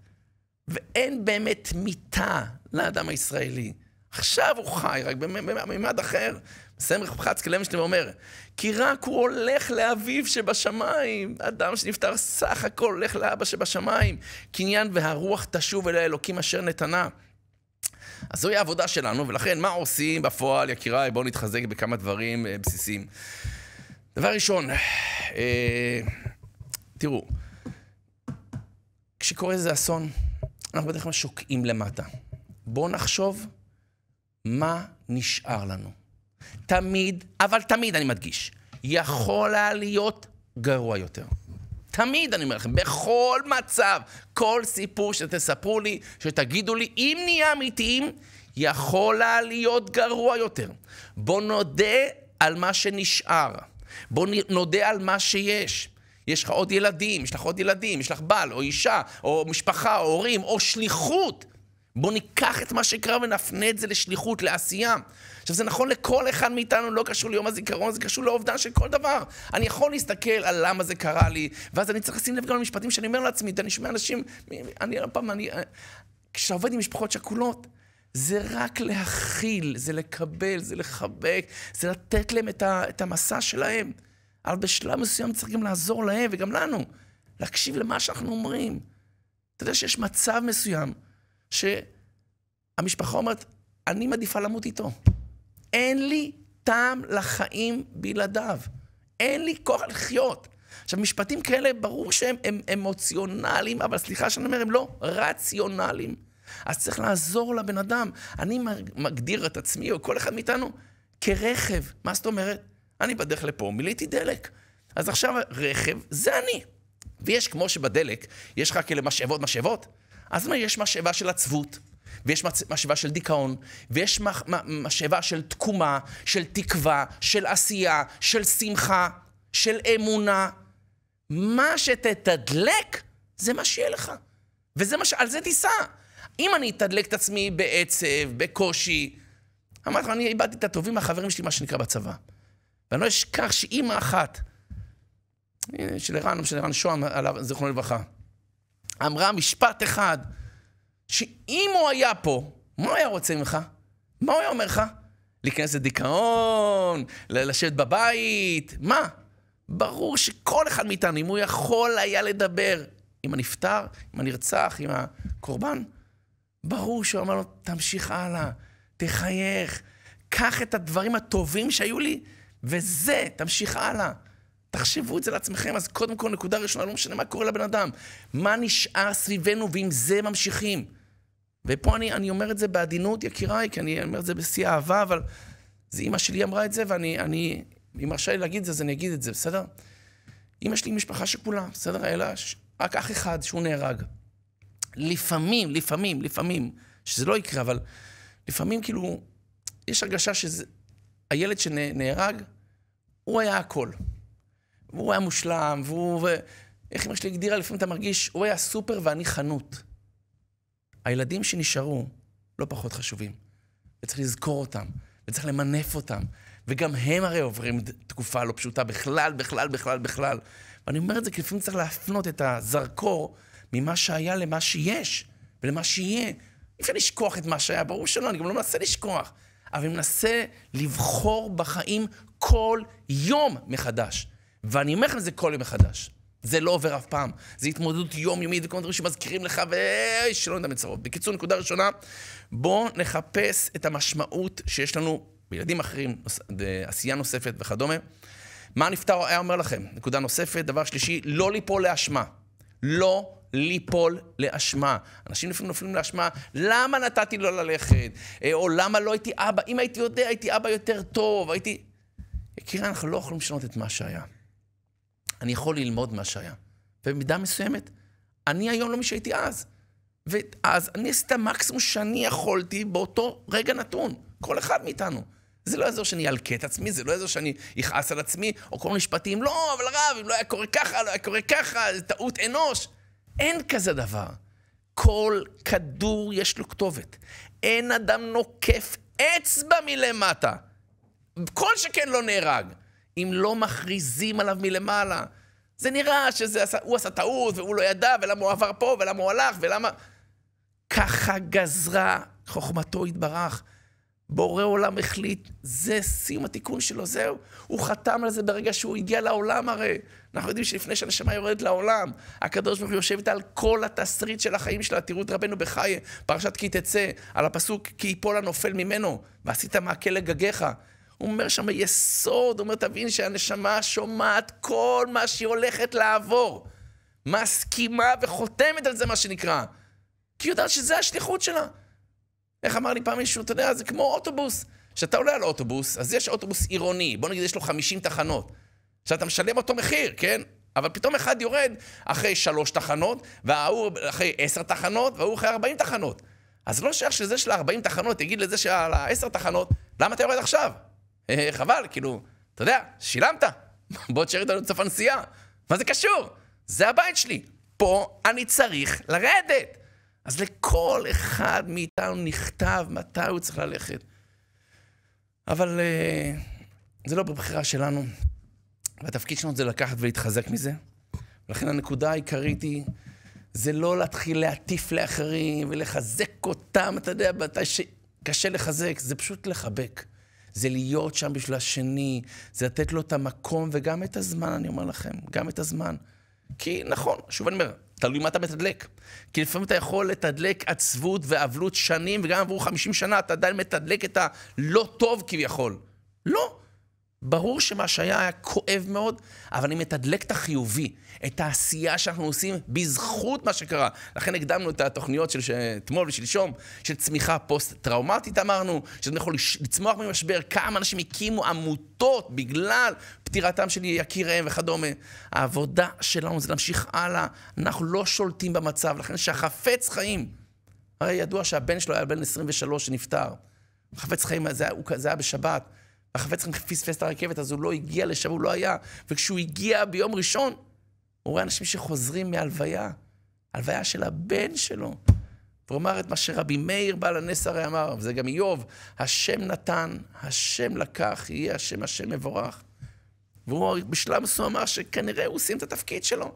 ואין באמת מיתה לאדם הישראלי. עכשיו הוא חי, רק בממד אחר. מסיים רחבחץ קלמשטיין ואומר, כי רק הוא הולך לאביו שבשמיים. אדם שנפטר סך הכל הולך לאבא שבשמיים. קניין והרוח תשוב אל האלוקים אשר נתנה. אז זוהי העבודה שלנו, ולכן מה עושים בפועל, יקיריי? בואו נתחזק בכמה דברים אה, בסיסיים. דבר ראשון, אה, תראו, כשקורה איזה אסון, אנחנו בדרך כלל שוקעים למטה. בואו נחשוב מה נשאר לנו. תמיד, אבל תמיד, אני מדגיש, יכול היה להיות גרוע יותר. תמיד, אני אומר לכם, בכל מצב, כל סיפור שתספרו לי, שתגידו לי, אם נהיה אמיתיים, יכול היה להיות גרוע יותר. בוא נודה על מה שנשאר. בוא נודה על מה שיש. יש לך עוד ילדים, יש לך עוד ילדים, יש לך בעל או אישה, או משפחה, או הורים, או שליחות. בוא ניקח את מה שקרה ונפנה את זה לשליחות, לעשייה. עכשיו, זה נכון לכל אחד מאיתנו, לא קשור ליום הזיכרון, זה קשור לאובדן של כל דבר. אני יכול להסתכל על למה זה קרה לי, ואז אני צריך לשים לב גם למשפטים שאני אומר לעצמי, אני שומע אנשים, אני הרבה פעם, אני... כשאתה עובד עם משפחות שכולות, זה רק להכיל, זה לקבל, זה לחבק, זה לתת להם את, ה, את המסע שלהם. אבל בשלב מסוים צריך גם לעזור להם וגם לנו, להקשיב למה שאנחנו אומרים. אתה יודע שיש מצב מסוים שהמשפחה אומרת, אני מעדיפה למות איתו. אין לי טעם לחיים בלעדיו. אין לי כוח לחיות. עכשיו, משפטים כאלה, ברור שהם הם אמוציונליים, אבל סליחה שאני אומר, הם לא רציונליים. אז צריך לעזור לבן אדם. אני מגדיר את עצמי, או כל אחד מאיתנו, כרכב. מה זאת אומרת? אני בדרך לפה, מילאתי דלק. אז עכשיו רכב זה אני. ויש, כמו שבדלק, יש לך כאלה משאבות משאבות, אז מה, יש משאבה של עצבות, ויש משאבה של דיכאון, ויש משאבה של תקומה, של תקווה, של עשייה, של שמחה, של אמונה. מה שתתדלק, זה מה שיהיה לך. וזה מה ש... על זה תיסע. אם אני אתדלק את עצמי בעצב, בקושי... אמרתי לך, אני איבדתי את הטובים מהחברים שלי, מה שנקרא, בצבא. ואני לא אשכח שאימא אחת, אה, של ערן, של ערן שוהם, זיכרונו לברכה, אמרה משפט אחד, שאם הוא היה פה, מה הוא היה רוצה ממך? מה הוא היה אומר לך? להיכנס לדיכאון? לשבת בבית? מה? ברור שכל אחד מאיתנו, אם הוא יכול היה לדבר עם הנפטר, עם הנרצח, עם הקורבן, ברור שהוא אמר לו, תמשיך הלאה, תחייך, קח את הדברים הטובים שהיו לי, וזה, תמשיך הלאה. תחשבו את זה לעצמכם, אז קודם כל, נקודה ראשונה, לא משנה מה קורה לבן אדם. מה נשאר סביבנו, ועם זה ממשיכים. ופה אני, אני אומר את זה בעדינות, יקיריי, כי אני אומר את זה בשיא האהבה, אבל זה אימא שלי אמרה את זה, ואני, אני, אם הרשה לי להגיד את זה, אז אני אגיד את זה, בסדר? אימא שלי היא משפחה שכולה, בסדר? היה לה רק אח אחד שהוא נהרג. לפעמים, לפעמים, לפעמים, שזה לא יקרה, אבל לפעמים כאילו, יש הרגשה שהילד שנהרג, הוא היה הכל. והוא היה מושלם, והוא... ו... איך אמא שלי הגדירה, לפעמים אתה מרגיש, הוא היה סופר ואני חנות. הילדים שנשארו לא פחות חשובים, וצריך לזכור אותם, וצריך למנף אותם, וגם הם הרי עוברים תקופה לא פשוטה בכלל, בכלל, בכלל, בכלל. ואני אומר את זה כי לפעמים צריך להפנות את הזרקור ממה שהיה למה שיש, ולמה שיהיה. אי אפשר לשכוח את מה שהיה, ברור שלא, אני גם לא מנסה לשכוח. אבל אני מנסה לבחור בחיים כל יום מחדש. ואני אומר לכם, זה כל יום מחדש. זה לא עובר אף פעם. זה התמודדות יומיומית וכל מיני דברים שמזכירים לך, ושלא נדע מצרות. בקיצור, נקודה ראשונה, בואו נחפש את המשמעות שיש לנו בילדים אחרים, אה, עשייה נוספת וכדומה. מה הנפטר היה אומר לכם? נקודה נוספת. דבר שלישי, לא ליפול לאשמה. לא ליפול לאשמה. אנשים לפעמים נופלים לאשמה, למה נתתי לו ללכת? אה, או למה לא הייתי אבא? אם הייתי יודע, הייתי אבא יותר טוב, הייתי... יקירי, אנחנו לא יכולים לשנות את מה שהיה. אני יכול ללמוד מה שהיה. ובמידה מסוימת, אני היום לא מי שהייתי אז. ואז אני עשיתי את המקסימום שאני יכולתי באותו רגע נתון, כל אחד מאיתנו. זה לא יעזור שאני אלקה את עצמי, זה לא יעזור שאני אכעס על עצמי, או כל מיני משפטים, לא, אבל רב, אם לא היה קורה ככה, לא היה קורה ככה, זה טעות אנוש. אין כזה דבר. כל כדור יש לו כתובת. אין אדם נוקף אצבע מלמטה. כל שכן לא נהרג. אם לא מכריזים עליו מלמעלה. זה נראה שהוא עשה טעות, והוא לא ידע, ולמה הוא עבר פה, ולמה הוא הלך, ולמה... ככה גזרה חוכמתו יתברך. בורא עולם החליט, זה סיום התיקון שלו, זהו. הוא חתם על זה ברגע שהוא הגיע לעולם הרי. אנחנו יודעים שלפני שהנשמה יורדת לעולם, הקדוש ברוך הוא יושב איתה על כל התסריט של החיים שלה. תראו את רבנו בחיי, פרשת כי תצא, על הפסוק כי יפול הנופל ממנו, ועשית מעקה לגגיך. הוא אומר שם יסוד, הוא אומר, תבין שהנשמה שומעת כל מה שהיא הולכת לעבור. מסכימה וחותמת על זה, מה שנקרא. כי היא יודעת שזה השליחות שלה. איך אמר לי פעם מישהו, אתה יודע, זה כמו אוטובוס. כשאתה עולה על אוטובוס, אז יש אוטובוס עירוני, בוא נגיד יש לו 50 תחנות. עכשיו אתה משלם אותו מחיר, כן? אבל פתאום אחד יורד אחרי שלוש תחנות, וההוא אחרי עשר תחנות, וההוא אחרי ארבעים תחנות. אז לא שייך שזה של הארבעים תחנות תגיד לזה של העשר תחנות, למה אתה יורד עכשיו? אה, חבל, כאילו, אתה יודע, שילמת, בוא תשאר איתנו את הנסיעה. מה זה קשור? זה הבית שלי. פה אני צריך לרדת. אז לכל אחד מאיתנו נכתב מתי הוא צריך ללכת. אבל uh, זה לא בבחירה שלנו, והתפקיד שלנו זה לקחת ולהתחזק מזה. ולכן הנקודה העיקרית היא, זה לא להתחיל להטיף לאחרים ולחזק אותם, אתה יודע, מתי שקשה לחזק, זה פשוט לחבק. זה להיות שם בשביל השני, זה לתת לו את המקום וגם את הזמן, אני אומר לכם, גם את הזמן. כי נכון, שוב אני אומר, תלוי מה אתה מתדלק. כי לפעמים אתה יכול לתדלק עצבות ואבלות שנים, וגם עברו 50 שנה אתה עדיין מתדלק את הלא טוב כביכול. לא. ברור שמה שהיה היה כואב מאוד, אבל אני מתדלק את החיובי, את העשייה שאנחנו עושים בזכות מה שקרה. לכן הקדמנו את התוכניות של אתמול ושלשום, של צמיחה פוסט-טראומטית אמרנו, שאתם יכולים לצמוח ממשבר, כמה אנשים הקימו עמותות בגלל פטירתם של יקיריהם וכדומה. העבודה שלנו זה להמשיך הלאה, אנחנו לא שולטים במצב, לכן שהחפץ חיים, הרי ידוע שהבן שלו היה בן 23 שנפטר. חפץ חיים, זה היה, זה היה בשבת. החפץ חיים פספס את הרכבת, אז הוא לא הגיע לשם, הוא לא היה. וכשהוא הגיע ביום ראשון, הוא רואה אנשים שחוזרים מהלוויה, הלוויה של הבן שלו. והוא אמר את מה שרבי מאיר בעל הנס הרי אמר, וזה גם איוב, השם נתן, השם לקח, יהיה השם השם מבורך. והוא בשלב מסוים אמר שכנראה הוא סיים את התפקיד שלו.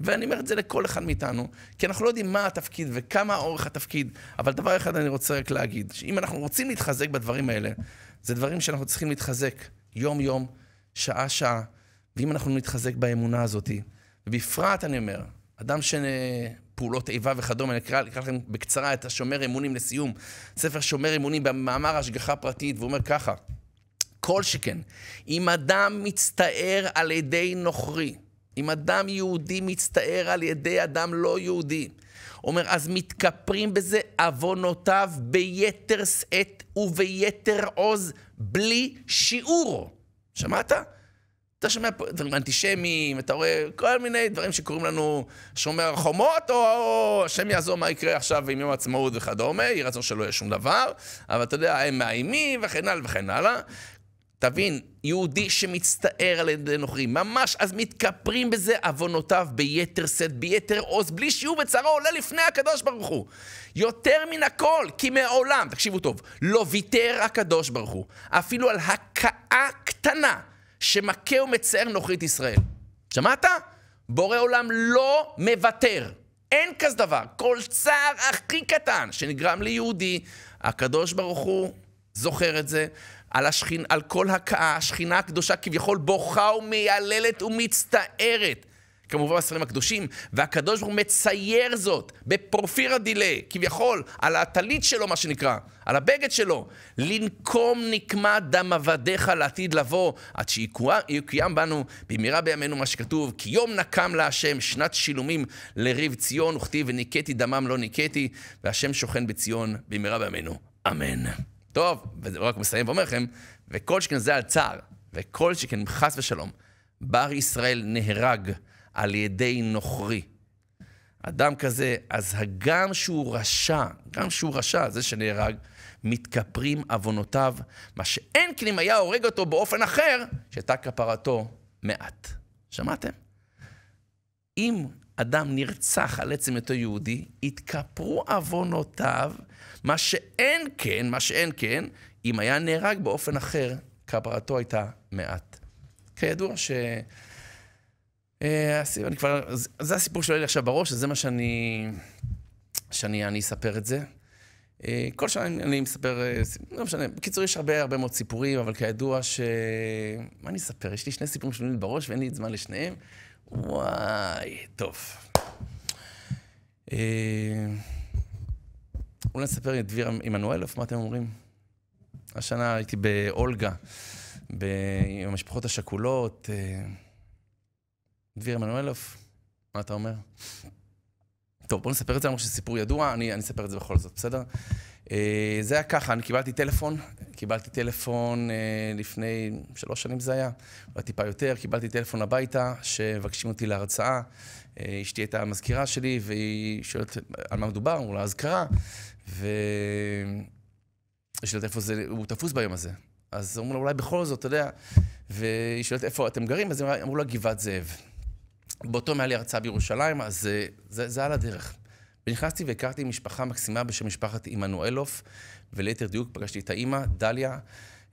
ואני אומר את זה לכל אחד מאיתנו, כי אנחנו לא יודעים מה התפקיד וכמה אורך התפקיד, אבל דבר אחד אני רוצה רק להגיד, שאם אנחנו רוצים להתחזק בדברים האלה, זה דברים שאנחנו צריכים להתחזק יום-יום, שעה-שעה. ואם אנחנו נתחזק באמונה הזאת, ובפרט, אני אומר, אדם ש... פעולות איבה וכדומה, אני אקרא, אקרא לכם בקצרה את השומר אמונים לסיום, ספר שומר אמונים במאמר השגחה פרטית, והוא אומר ככה, כל שכן, אם אדם מצטער על ידי נוכרי, אם אדם יהודי מצטער על ידי אדם לא יהודי, אומר, אז מתכפרים בזה עוונותיו ביתר שאת וביתר עוז, בלי שיעור. שמעת? אתה שומע פה דברים אנטישמיים, אתה רואה כל מיני דברים שקורים לנו שומר החומות, או השם יעזור מה יקרה עכשיו עם יום העצמאות וכדומה, יהי רצון שלא יהיה שום דבר, אבל אתה יודע, הם מאיימים וכן הלאה וכן הלאה. תבין, יהודי שמצטער על ידי נוכרים, ממש אז מתכפרים בזה עוונותיו ביתר שאת, ביתר עוז, בלי שיהיו בצרה עולה לפני הקדוש ברוך הוא. יותר מן הכל, כי מעולם, תקשיבו טוב, לא ויתר הקדוש ברוך הוא, אפילו על הכאה קטנה שמכה ומצער נוכרית ישראל. שמעת? בורא עולם לא מוותר. אין כזה דבר. כל צער הכי קטן שנגרם ליהודי, הקדוש ברוך הוא זוכר את זה. על, השכין, על כל הכאה, השכינה הקדושה כביכול בוכה ומייללת ומצטערת. כמובן בספרים הקדושים, והקדוש ברוך הוא מצייר זאת בפרופיר הדילה, כביכול, על הטלית שלו, מה שנקרא, על הבגד שלו. לנקום נקמה דם עבדיך לעתיד לבוא, עד שיקוים בנו במהרה בימינו מה שכתוב, כי יום נקם להשם, שנת שילומים לריב ציון, וכתיב, וניקיתי דמם לא ניקיתי, והשם שוכן בציון במהרה בימינו. אמן. טוב, וזה רק מסיים ואומר לכם, וכל שכן זה על צער, וכל שכן חס ושלום, בר ישראל נהרג על ידי נוכרי. אדם כזה, אז הגם שהוא רשע, גם שהוא רשע, זה שנהרג, מתכפרים עוונותיו, מה שאין כן אם היה הורג אותו באופן אחר, שהייתה כפרתו מעט. שמעתם? אם אדם נרצח על עצם היותו יהודי, התכפרו עוונותיו מה שאין כן, מה שאין כן, אם היה נהרג באופן אחר, כפרתו הייתה מעט. כידוע ש... אה, אני כבר... זה הסיפור שעולה לי עכשיו בראש, וזה מה שאני... שאני אני אספר את זה. אה, כל שנה אני אני מספר, אה, לא משנה. בקיצור, יש הרבה הרבה מאוד סיפורים, אבל כידוע ש... מה אני אספר? יש לי שני סיפורים שונים בראש ואין לי זמן לשניהם. וואי, טוב. אולי נספר את דביר עמנואלוף, מה אתם אומרים? השנה הייתי באולגה, ב... עם המשפחות השכולות. אה, דביר עמנואלוף, מה אתה אומר? טוב, בואו נספר את זה, למרות שזה סיפור ידוע, אני, אני אספר את זה בכל זאת, בסדר? אה, זה היה ככה, אני קיבלתי טלפון, קיבלתי טלפון אה, לפני שלוש שנים זה היה, אולי טיפה יותר, קיבלתי טלפון הביתה, שמבקשים אותי להרצאה. אה, אשתי הייתה המזכירה שלי, והיא שואלת על מה מדובר, אמרו לה אזכרה, ויש לי איפה זה, הוא תפוס ביום הזה. אז אמרו לה, אולי בכל זאת, אתה יודע, והיא שואלת איפה אתם גרים, אז אמרו לה, גבעת זאב. באותו יום היה לי הרצאה בירושלים, אז זה, זה, זה על הדרך. ונכנסתי והכרתי משפחה מקסימה בשם משפחת עמנואלוף, וליתר דיוק פגשתי את האימא, דליה.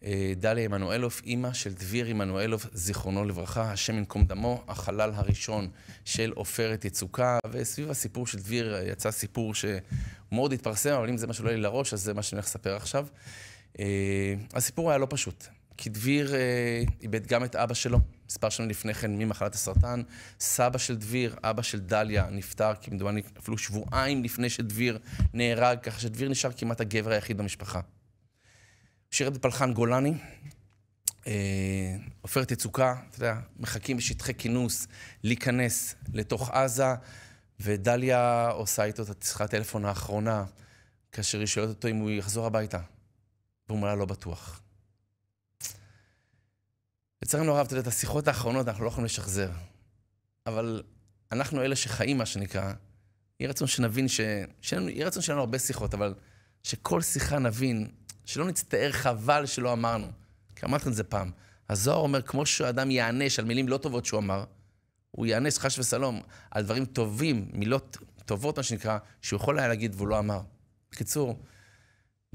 אה, דליה עמנואלוף, אימא של דביר עמנואלוף, זיכרונו לברכה, השם ינקום דמו, החלל הראשון של עופרת יצוקה, וסביב הסיפור של דביר אה, יצא סיפור שמאוד התפרסם, אבל אם זה מה שעולה לי לראש, אז זה מה שאני הולך לספר עכשיו. אה, הסיפור היה לא פשוט. כי דביר אה, איבד גם את אבא שלו, מספר שנים לפני כן, ממחלת הסרטן. סבא של דביר, אבא של דליה, נפטר כמדומני אפילו שבועיים לפני שדביר נהרג, ככה שדביר נשאר כמעט הגבר היחיד במשפחה. שירת בפלחן גולני, אה, עופרת אה, יצוקה, אתה יודע, מחכים בשטחי כינוס להיכנס לתוך עזה, ודליה עושה איתו את שיחת הטלפון האחרונה, כאשר היא שואלת אותו אם הוא יחזור הביתה. והוא אומר לה, לא בטוח. לצערנו הרב, אתה יודע, את השיחות האחרונות אנחנו לא יכולים לשחזר. אבל אנחנו אלה שחיים, מה שנקרא, יהיה רצון שנבין ש... שלנו, יהיה רצון שלנו הרבה שיחות, אבל שכל שיחה נבין, שלא נצטער חבל שלא אמרנו. כי אמרתי לכם את זה פעם. הזוהר אומר, כמו שאדם ייענש על מילים לא טובות שהוא אמר, הוא ייענש, חש ושלום על דברים טובים, מילות טובות, מה שנקרא, שהוא יכול היה להגיד והוא לא אמר. בקיצור,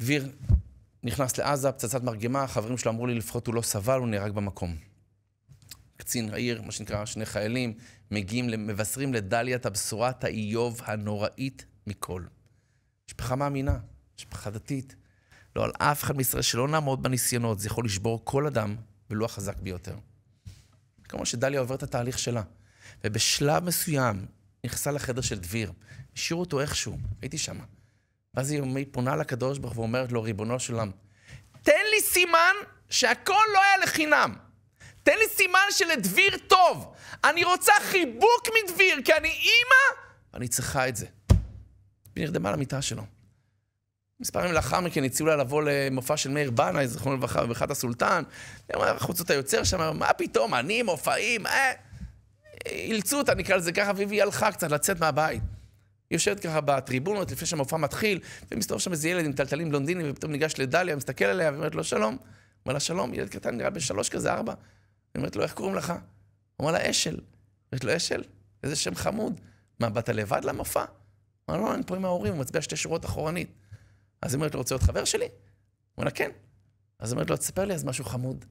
דביר, נכנס לעזה, פצצת מרגמה, החברים שלו אמרו לי לפחות הוא לא סבל, הוא נהרג במקום. קצין העיר, מה שנקרא, שני חיילים, מגיעים, מבשרים לדליה את הבשורת האיוב הנוראית מכל. משפחה מאמינה, משפחה דתית. לא על אף אחד מישראל שלא נעמוד בניסיונות, זה יכול לשבור כל אדם, ולו החזק ביותר. כמו שדליה עוברת את התהליך שלה, ובשלב מסוים נכנסה לחדר של דביר, השאירו אותו איכשהו, הייתי שמה. ואז היא פונה לקדוש ברוך הוא ואומרת לו, ריבונו של עולם, תן לי סימן שהכל לא היה לחינם. תן לי סימן שלדביר טוב. אני רוצה חיבוק מדביר, כי אני אימא, ואני צריכה את זה. היא נרדמה למיטה שלו. מספר ימים לאחר מכן הציעו לה לבוא למופע של מאיר בנאי, זכרונו לברכה, בברכת הסולטן. היא אמרה, חוצות היוצר שם, מה פתאום, אני, מופעים, אה... אילצו אותה, נקרא לזה ככה, והיא הלכה קצת לצאת מהבית. היא יושבת ככה בטריבונות לפני שהמופע מתחיל, ומסתובב שם איזה ילד עם טלטלים בלונדיני, ופתאום ניגש לדליה, מסתכל עליה, ואומרת לו, שלום. אומר לה, שלום, ילד קטן, נראה בן שלוש כזה, ארבע. היא אומרת לו, איך קוראים לך? הוא אומר לה, אשל. אומרת לו, אשל? איזה שם חמוד. מה, באת לבד למופע? אמר לו, לא, אני פה עם ההורים, הוא מצביע שתי שורות אחורנית. אז היא אומרת לו, רוצה להיות חבר שלי? הוא אומר לה, כן. אז היא אומרת לו, תספר לי אז משהו חמוד.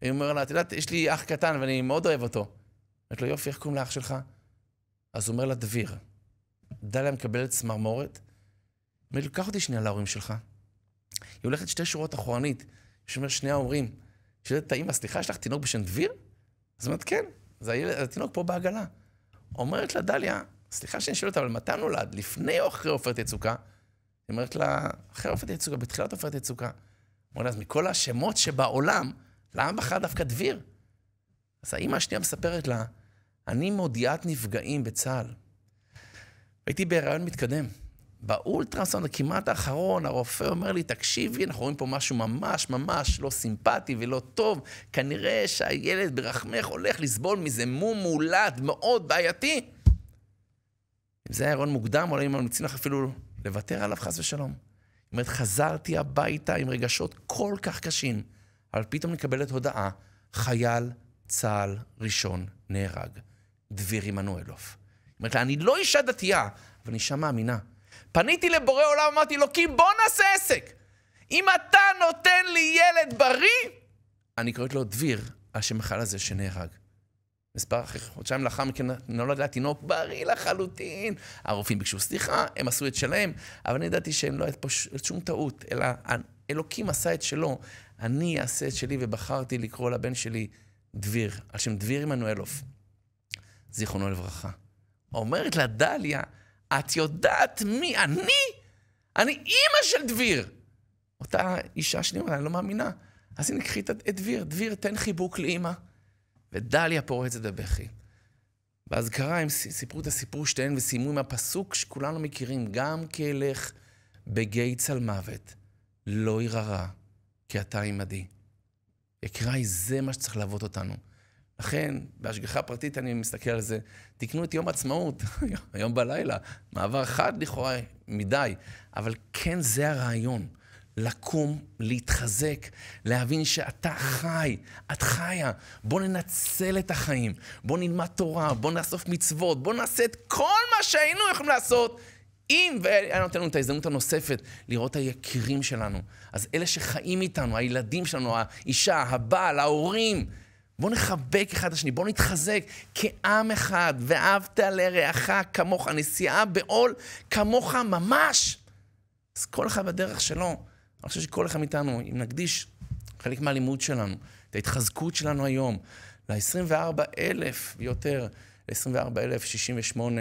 היא אומרת לה, את יודעת, יש לי אח קטן ואני מאוד אוהב אותו. אומרת לו, יופי, איך קוראים לאח שלך? אז הוא אומר לה, דביר. דליה מקבלת צמרמורת. אומרת, לי, קח אותי שנייה להורים שלך. היא הולכת שתי שורות אחורנית, שאומר שני ההורים, שואלת את האמא, סליחה, יש לך תינוק בשם דביר? אז אומרת, כן, זה התינוק פה בעגלה. אומרת לה דליה, סליחה שאני שואלת, אבל מתי נולד, לפני או אחרי עופרת יצוקה? היא אומרת לה, אחרי עופרת יצוקה, בתחילת עופרת יצוקה. אומרת לה, אז מכל השמות שבעולם, למה בחר דווקא דביר? אז האימא השנייה מספרת לה, אני מודיעת נפגעים בצה"ל. הייתי בהיריון מתקדם. באולטרסאונד הכמעט האחרון, הרופא אומר לי, תקשיבי, אנחנו רואים פה משהו ממש ממש לא סימפטי ולא טוב. כנראה שהילד ברחמך הולך לסבול מזה מום מולד מאוד בעייתי. אם זה היה הריון מוקדם, אולי היינו ממליצים לך אפילו לוותר עליו, חס ושלום. היא אומרת, חזרתי הביתה עם רגשות כל כך קשים, אבל פתאום נקבלת הודעה, חייל צה"ל ראשון נהרג, דביר עמנואלוף. אומרת לה, אני לא אישה דתייה, אבל אני אישה מאמינה. פניתי לבורא עולם, אמרתי לו, כי בוא נעשה עסק. אם אתה נותן לי ילד בריא, אני קוראת לו דביר, השם החל הזה שנהרג. מספר אחר, חודשיים לאחר מכן נולד לה תינוק בריא לחלוטין. הרופאים ביקשו סליחה, הם עשו את שלהם, אבל אני ידעתי שהם לא היו פה שום טעות, אלא אלוקים עשה את שלו, אני אעשה את שלי, ובחרתי לקרוא לבן שלי דביר, על שם דביר עמנואלוף, זיכרונו לברכה. אומרת לה דליה, את יודעת מי אני? אני אימא של דביר! אותה אישה שלי אומרת, אני לא מאמינה. אז הנה, קחי את דביר, דביר, תן חיבוק לאימא. ודליה פורצת בבכי. ואז קרה, הם סיפרו את הסיפור שתיהן וסיימו עם הפסוק שכולנו מכירים, גם כי אלך בגיא צלמוות, לא יררה, כי אתה עימדי. יקראי, זה מה שצריך ללוות אותנו. לכן, בהשגחה פרטית אני מסתכל על זה, תקנו את יום העצמאות, היום בלילה, מעבר חד לכאורה מדי, אבל כן זה הרעיון. לקום, להתחזק, להבין שאתה חי, את חיה. בוא ננצל את החיים, בוא נלמד תורה, בוא נאסוף מצוות, בוא נעשה את כל מה שהיינו יכולים לעשות, אם והיה נותן לנו את ההזדמנות הנוספת לראות את היקירים שלנו. אז אלה שחיים איתנו, הילדים שלנו, האישה, הבעל, ההורים, בואו נחבק אחד את השני, בואו נתחזק כעם אחד, ואהבת לרעך כמוך, נשיאה בעול כמוך ממש. אז כל אחד בדרך שלו, אני חושב שכל אחד מאיתנו, אם נקדיש חלק מהלימוד שלנו, את ההתחזקות שלנו היום, ל-24 אלף ויותר, ל-24 אלף 68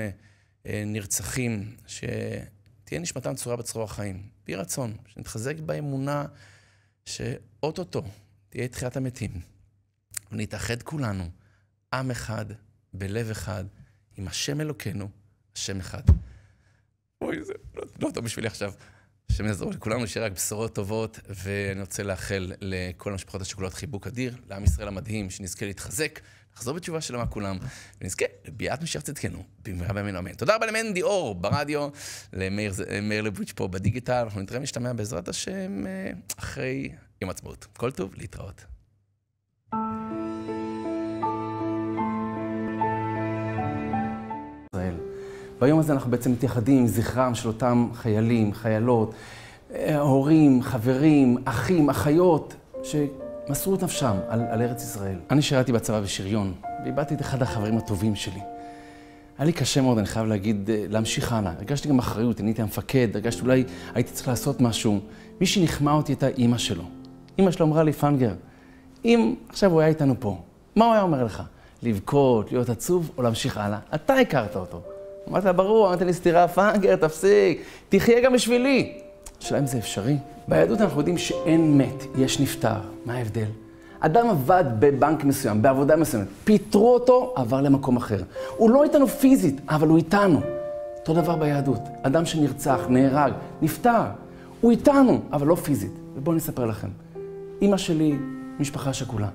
אה, נרצחים, שתהיה נשמתם צורה בצרור החיים. יהי רצון שנתחזק באמונה שאו-טו-טו תהיה תחיית המתים. ונתאחד כולנו, עם אחד, בלב אחד, עם השם אלוקינו, השם אחד. אוי, זה לא, לא טוב בשבילי עכשיו. השם יעזור לכולנו, שיהיה רק בשורות טובות, ואני רוצה לאחל לכל המשפחות השכולות חיבוק אדיר, לעם ישראל המדהים, שנזכה להתחזק, לחזור בתשובה שלמה כולם, ונזכה לביאת משיח צדקנו, במהרה בימינו אמן. תודה רבה למנדי אור ברדיו, למאיר לבוץ' פה בדיגיטל, אנחנו נתראה ונשתמע בעזרת השם אה, אחרי יום עצמאות. כל טוב, להתראות. ביום הזה אנחנו בעצם מתייחדים עם זכרם של אותם חיילים, חיילות, אה, הורים, חברים, אחים, אחיות, שמסרו את נפשם על, על ארץ ישראל. אני שירתי בצבא בשריון, ואיבדתי את אחד החברים הטובים שלי. היה לי קשה מאוד, אני חייב להגיד, אה, להמשיך הלאה. הרגשתי גם אחריות, אני הייתי המפקד, הרגשתי אולי הייתי צריך לעשות משהו. מי שנחמא אותי הייתה אימא שלו. אימא שלו אמרה לי, פנגר, אם עכשיו הוא היה איתנו פה, מה הוא היה אומר לך? לבכות, להיות עצוב או להמשיך הלאה? אתה הכרת אותו. אמרתי לה, ברור, אמרתי לי, סטירה פאנגר, תפסיק, תחיה גם בשבילי. השאלה אם זה אפשרי. ביהדות אנחנו יודעים שאין מת, יש נפטר. מה ההבדל? אדם עבד בבנק מסוים, בעבודה מסוימת, פיטרו אותו, עבר למקום אחר. הוא לא איתנו פיזית, אבל הוא איתנו. אותו דבר ביהדות. אדם שנרצח, נהרג, נפטר, הוא איתנו, אבל לא פיזית. ובואו אני אספר לכם. אימא שלי, משפחה שכולה.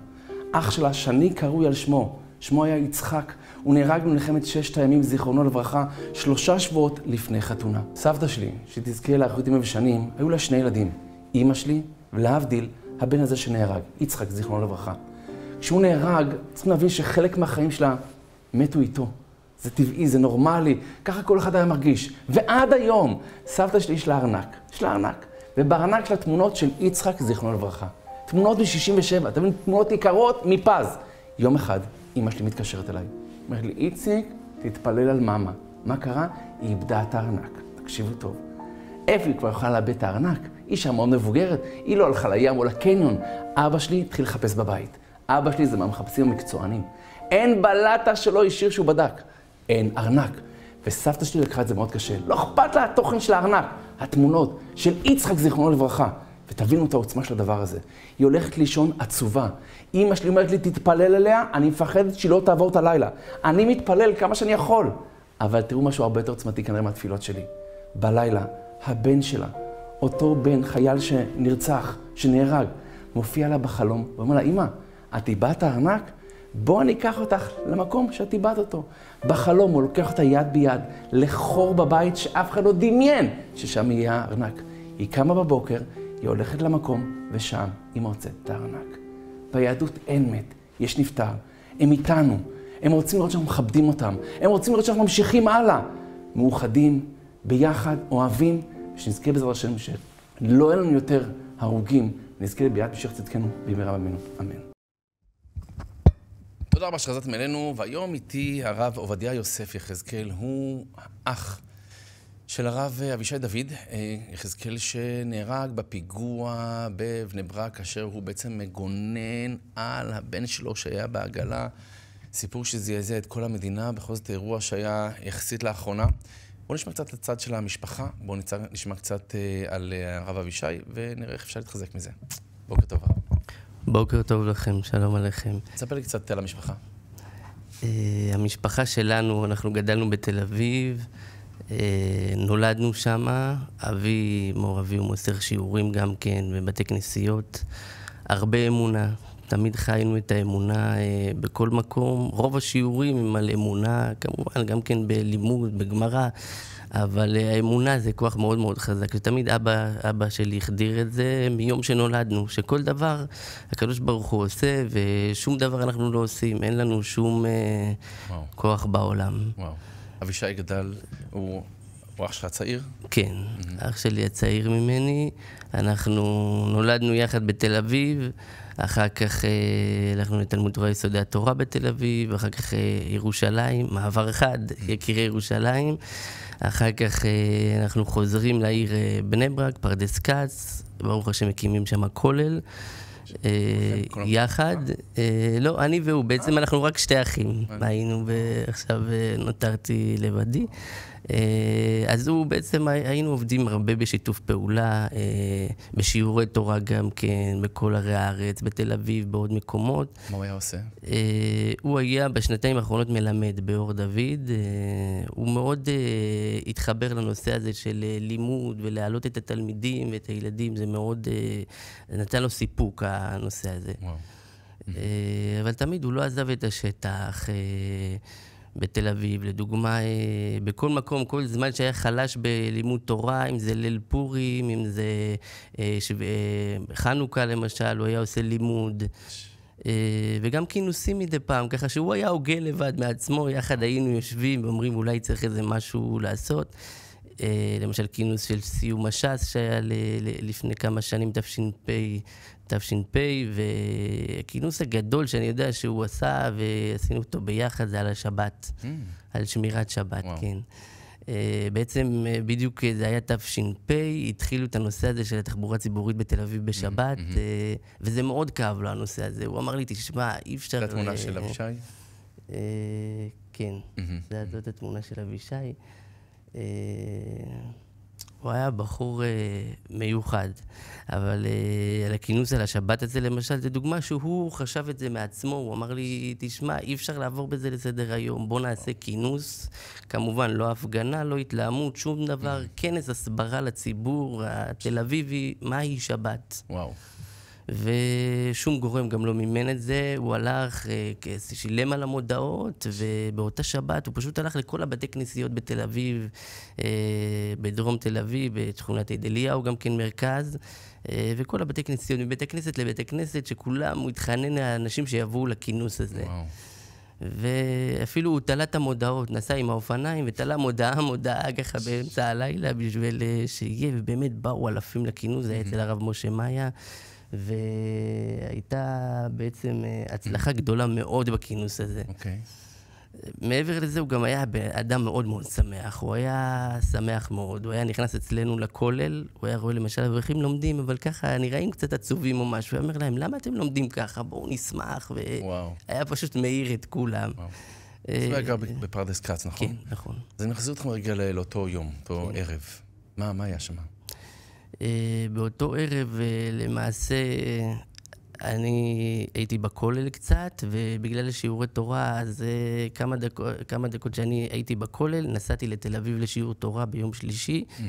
אח שלה, שני קרוי על שמו. שמו היה יצחק. הוא נהרג במלחמת ששת הימים, זיכרונו לברכה, שלושה שבועות לפני חתונה. סבתא שלי, שתזכה לאחריות ימים ושנים, היו לה שני ילדים, אימא שלי, ולהבדיל, הבן הזה שנהרג, יצחק, זיכרונו לברכה. כשהוא נהרג, צריכים להבין שחלק מהחיים שלה מתו איתו. זה טבעי, זה נורמלי, ככה כל אחד היה מרגיש. ועד היום, סבתא שלי יש לה ארנק, יש לה ארנק, ובארנק יש לה תמונות של יצחק, זיכרונו לברכה. תמונות מ-67, תמונות יקרות מפז. יום אחד, אימא שלי מתקשרת אליי. אומר לי, איציק, תתפלל על מאמה. מה קרה? היא איבדה את הארנק. תקשיבו טוב. איפה היא כבר יכולה לאבד את הארנק, היא שם מאוד מבוגרת, היא לא הלכה לים או לקניון. אבא שלי התחיל לחפש בבית. אבא שלי זה מהמחפשים המקצוענים. אין בלטה שלא השאיר שהוא בדק. אין ארנק. וסבתא שלי לקחה את זה מאוד קשה. לא אכפת לה התוכן של הארנק, התמונות של יצחק, זיכרונו לברכה. ותבינו את העוצמה של הדבר הזה. היא הולכת לישון עצובה. אימא שלי אומרת לי, תתפלל אליה, אני מפחדת שהיא לא תעבור את הלילה. אני מתפלל כמה שאני יכול. אבל תראו משהו הרבה יותר עוצמתי כנראה מהתפילות שלי. בלילה, הבן שלה, אותו בן, חייל שנרצח, שנהרג, מופיע לה בחלום ואומר לה, אימא, את איבדת ארנק? בוא אני אקח אותך למקום שאת איבדת אותו. בחלום הוא לוקח אותה יד ביד לחור בבית שאף אחד לא דמיין ששם יהיה הארנק. היא קמה בבוקר, היא הולכת למקום, ושם היא מוצאת את הארנק. ביהדות אין מת, יש נפטר. הם איתנו, הם רוצים לראות שאנחנו מכבדים אותם, הם רוצים לראות שאנחנו ממשיכים הלאה. מאוחדים, ביחד, אוהבים, ושנזכה בעזרת השם שלא יהיו לנו יותר הרוגים, נזכה לביאת משיח צדקנו במהרה בימינו, אמן. תודה רבה שחזרתם אלינו, והיום איתי הרב עובדיה יוסף יחזקאל, הוא אח של הרב אה, אבישי דוד, אה, יחזקאל שנהרג בפיגוע בבני ברק, כאשר הוא בעצם מגונן על הבן שלו שהיה בעגלה. סיפור שזעזע את כל המדינה, בכל זאת אירוע שהיה יחסית לאחרונה. בואו נשמע קצת את הצד של המשפחה, בואו נשמע קצת אה, על הרב אבישי, ונראה איך אפשר להתחזק מזה. בוקר טוב, בוקר טוב לכם, שלום עליכם. תספר לי קצת על המשפחה. המשפחה שלנו, אנחנו גדלנו בתל אביב. אה, נולדנו שמה, אבי, מור אבי, הוא מוסר שיעורים גם כן בבתי כנסיות. הרבה אמונה, תמיד חיינו את האמונה אה, בכל מקום. רוב השיעורים הם על אמונה, כמובן, גם כן בלימוד, בגמרא, אבל אה, האמונה זה כוח מאוד מאוד חזק, ותמיד אבא, אבא שלי החדיר את זה מיום שנולדנו, שכל דבר הקדוש ברוך הוא עושה, ושום דבר אנחנו לא עושים, אין לנו שום וואו. כוח בעולם. וואו. אבישי גדל, הוא, הוא אח שלך הצעיר? כן, mm-hmm. אח שלי הצעיר ממני. אנחנו נולדנו יחד בתל אביב, אחר כך אה, הלכנו לתלמוד תורה יסודי התורה בתל אביב, אחר כך אה, ירושלים, מעבר אחד, mm-hmm. יקירי ירושלים. אחר כך אה, אנחנו חוזרים לעיר אה, בני ברק, פרדס כץ, ברוך השם מקימים שם כולל. אה, יחד. אה, לא, אני והוא, בעצם אנחנו רק שתי אחים. אה. היינו, ועכשיו נותרתי לבדי. אה, אז הוא בעצם, היינו עובדים הרבה בשיתוף פעולה, אה, בשיעורי תורה גם כן, בכל ערי הארץ, בתל אביב, בעוד מקומות. מה הוא היה עושה? אה, הוא היה בשנתיים האחרונות מלמד באור דוד. הוא מאוד התחבר לנושא הזה של לימוד ולהעלות את התלמידים ואת הילדים, זה מאוד, נתן לו סיפוק הנושא הזה. וואו. אבל תמיד הוא לא עזב את השטח. בתל אביב, לדוגמה, אה, בכל מקום, כל זמן שהיה חלש בלימוד תורה, אם זה ליל פורים, אם זה אה, שב... אה, חנוכה למשל, הוא היה עושה לימוד. וגם כינוסים מדי פעם, ככה שהוא היה הוגה לבד מעצמו, יחד היינו יושבים ואומרים אולי צריך איזה משהו לעשות. למשל כינוס של סיום הש"ס שהיה לפני כמה שנים, תש"פ תש"פ, והכינוס הגדול שאני יודע שהוא עשה, ועשינו אותו ביחד, זה על השבת, mm. על שמירת שבת, וואו. כן. Uh, בעצם uh, בדיוק אה, זה היה תש"פ, התחילו את הנושא הזה של התחבורה הציבורית בתל אביב mm-hmm, בשבת, mm-hmm. uh, וזה מאוד כאב לו הנושא הזה. הוא אמר לי, תשמע, אי אפשר... זו התמונה uh, של אבישי? Uh, uh, כן, mm-hmm. זאת mm-hmm. התמונה של אבישי. Uh, הוא היה בחור אה, מיוחד. אבל אה, על הכינוס על השבת הזה, למשל, זו דוגמה שהוא חשב את זה מעצמו, הוא אמר לי, תשמע, אי אפשר לעבור בזה לסדר היום, בוא נעשה כינוס. כמובן, לא הפגנה, לא התלהמות, שום דבר, mm. כנס הסברה לציבור התל אביבי, מהי שבת. וואו. ושום גורם גם לא מימן את זה, הוא הלך, אה, שילם על המודעות, ובאותה שבת הוא פשוט הלך לכל הבתי כנסיות בתל אביב, אה, בדרום תל אביב, בתכונת עד אליהו, גם כן מרכז, אה, וכל הבתי כנסיות, מבית הכנסת לבית הכנסת, שכולם, הוא התחנן לאנשים שיבואו לכינוס הזה. וואו. ואפילו הוא תלה את המודעות, נסע עם האופניים ותלה מודעה, מודעה ככה באמצע הלילה בשביל אה, שיהיה, ובאמת באו אלפים לכינוס, זה היה אצל הרב משה מאיה. והייתה בעצם אה, הצלחה גדולה מאוד בכינוס הזה. Okay. אוקיי. מעבר לזה, הוא גם היה אדם מאוד מאוד שמח. הוא היה שמח מאוד. הוא היה נכנס אצלנו לכולל, הוא היה רואה למשל אברכים לומדים, אבל ככה נראים קצת עצובים או משהו. הוא היה אומר להם, למה אתם לומדים ככה? בואו נשמח. והיה wow. פשוט מאיר את כולם. וואו. אה, זה היה גר בפרדס כץ, נכון? כן, נכון. אז אני מחזיר אותך רגע לאותו יום, אותו כן. ערב. מה היה שם? אה, באותו ערב, אה, למעשה, אה, אני הייתי בכולל קצת, ובגלל שיעורי תורה, אז כמה דקות, כמה דקות שאני הייתי בכולל, נסעתי לתל אביב לשיעור תורה ביום שלישי. Mm-hmm.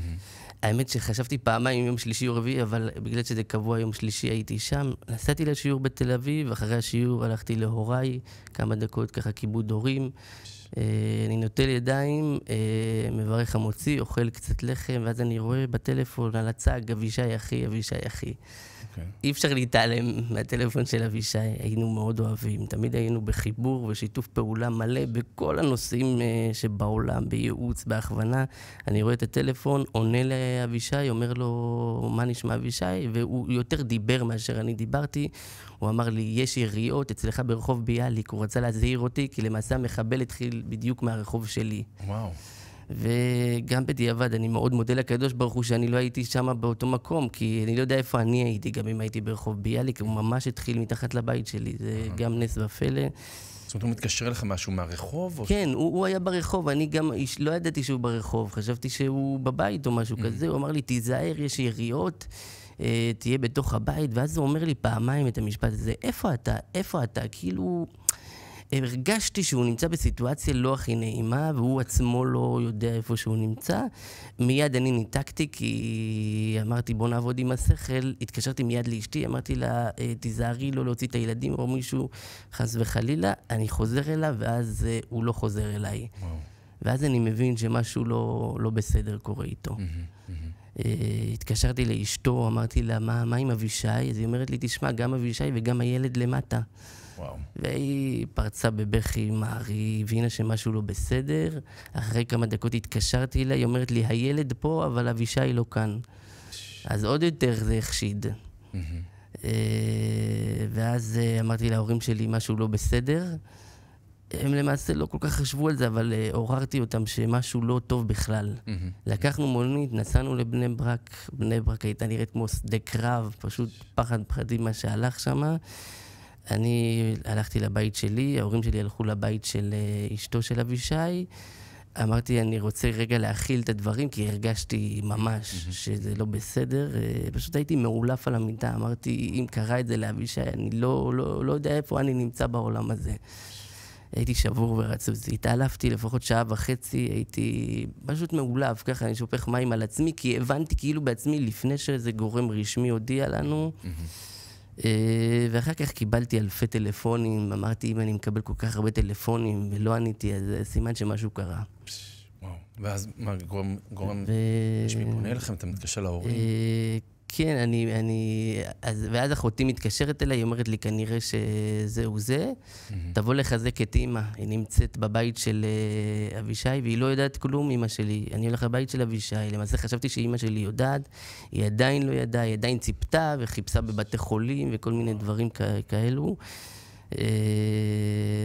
האמת שחשבתי פעמיים יום שלישי או רביעי, אבל בגלל שזה קבוע יום שלישי הייתי שם. נסעתי לשיעור בתל אביב, אחרי השיעור הלכתי להוריי, כמה דקות ככה כיבוד הורים. אה, אני נוטל ידיים, אה, מברך המוציא, אוכל קצת לחם, ואז אני רואה בטלפון על הצג, אבישי אחי, אבישי אחי. Okay. אוקיי. אי אפשר להתעלם מהטלפון של אבישי, היינו מאוד אוהבים. תמיד היינו בחיבור ושיתוף פעולה מלא בכל הנושאים אה, שבעולם, בייעוץ, בהכוונה. אני רואה את הטלפון, עונה לאבישי, אומר לו, מה נשמע אבישי? והוא יותר דיבר מאשר אני דיברתי. הוא אמר לי, יש יריות אצלך ברחוב ביאליק, הוא רצה להזהיר אותי, כי למעשה המחבל התחיל של, בדיוק מהרחוב שלי. וואו. וגם בדיעבד, אני מאוד מודה לקדוש ברוך הוא שאני לא הייתי שם באותו מקום, כי אני לא יודע איפה אני הייתי, גם אם הייתי ברחוב ביאליק, הוא ממש התחיל מתחת לבית שלי, זה גם נס ופלא. זאת אומרת, הוא מתקשר לך משהו מהרחוב? כן, או... הוא, הוא היה ברחוב, אני גם איש, לא ידעתי שהוא ברחוב, חשבתי שהוא בבית או משהו mm. כזה, הוא אמר לי, תיזהר, יש יריות. אה, תהיה בתוך הבית, ואז הוא אומר לי פעמיים את המשפט הזה, איפה אתה? איפה אתה? כאילו, הרגשתי שהוא נמצא בסיטואציה לא הכי נעימה, והוא עצמו לא יודע איפה שהוא נמצא. מיד אני ניתקתי, כי אמרתי, בוא נעבוד עם השכל. התקשרתי מיד לאשתי, אמרתי לה, אה, תיזהרי לא להוציא את הילדים או מישהו, חס וחלילה. אני חוזר אליו, ואז אה, הוא לא חוזר אליי. וואו. ואז אני מבין שמשהו לא, לא בסדר קורה איתו. אה, התקשרתי לאשתו, אמרתי לה, מה, מה עם אבישי? אז היא אומרת לי, תשמע, גם אבישי וגם הילד למטה. וואו. והיא פרצה בבכי מהרי, היא הבינה שמשהו לא בסדר. אחרי כמה דקות התקשרתי אליה, היא אומרת לי, הילד פה, אבל אבישי לא כאן. ש... אז עוד יותר זה החשיד. Mm-hmm. ואז אה, אמרתי להורים שלי, משהו לא בסדר. הם למעשה לא כל כך חשבו על זה, אבל אה, עוררתי אותם שמשהו לא טוב בכלל. Mm-hmm. לקחנו מונית, נסענו לבני ברק. בני ברק הייתה נראית כמו שדה קרב, פשוט פחד פחדים מה שהלך שם. אני הלכתי לבית שלי, ההורים שלי הלכו לבית של אה, אשתו של אבישי. אמרתי, אני רוצה רגע להכיל את הדברים, כי הרגשתי ממש שזה לא בסדר. אה, פשוט הייתי מעולף על המיטה. אמרתי, אם קרה את זה לאבישי, אני לא, לא, לא יודע איפה אני נמצא בעולם הזה. הייתי שבור ורצוץ. התעלפתי לפחות שעה וחצי, הייתי פשוט מעולף, ככה אני שופך מים על עצמי, כי הבנתי כאילו בעצמי, לפני שאיזה גורם רשמי הודיע לנו, אה, ואחר כך קיבלתי אלפי טלפונים, אמרתי, אם אני מקבל כל כך הרבה טלפונים ולא עניתי, אז זה סימן שמשהו קרה. ואז מה, גורם, גורם, ו... יש מי פונה אליכם? אתה מתקשר להורים? אה, כן, אני... אני אז, ואז אחותי מתקשרת אליי, היא אומרת לי, כנראה שזהו זה. Mm-hmm. תבוא לחזק את אימא. היא נמצאת בבית של uh, אבישי, והיא לא יודעת כלום, אימא שלי. אני הולך לבית של אבישי. למעשה חשבתי שאימא שלי יודעת, היא עדיין לא ידעה, היא עדיין ציפתה וחיפשה בבתי חולים וכל מיני דברים כ- כאלו. אה,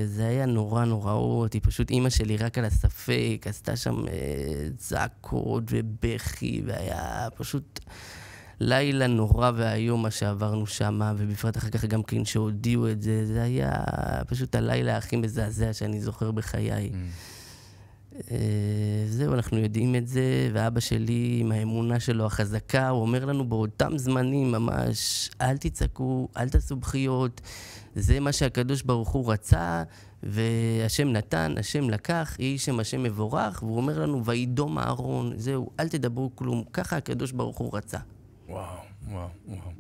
זה היה נורא נוראות, היא פשוט אימא שלי רק על הספק, עשתה שם צעקות אה, ובכי, והיה פשוט... לילה נורא ואיום מה שעברנו שם, ובפרט אחר כך גם כן שהודיעו את זה, זה היה פשוט הלילה הכי מזעזע שאני זוכר בחיי. Mm. אה, זהו, אנחנו יודעים את זה, ואבא שלי, עם האמונה שלו החזקה, הוא אומר לנו באותם זמנים ממש, אל תצעקו, אל תעשו בכיות, זה מה שהקדוש ברוך הוא רצה, והשם נתן, השם לקח, יהי שם השם מבורך, והוא אומר לנו, וידום אהרון, זהו, אל תדברו כלום, ככה הקדוש ברוך הוא רצה. וואו, וואו, וואו.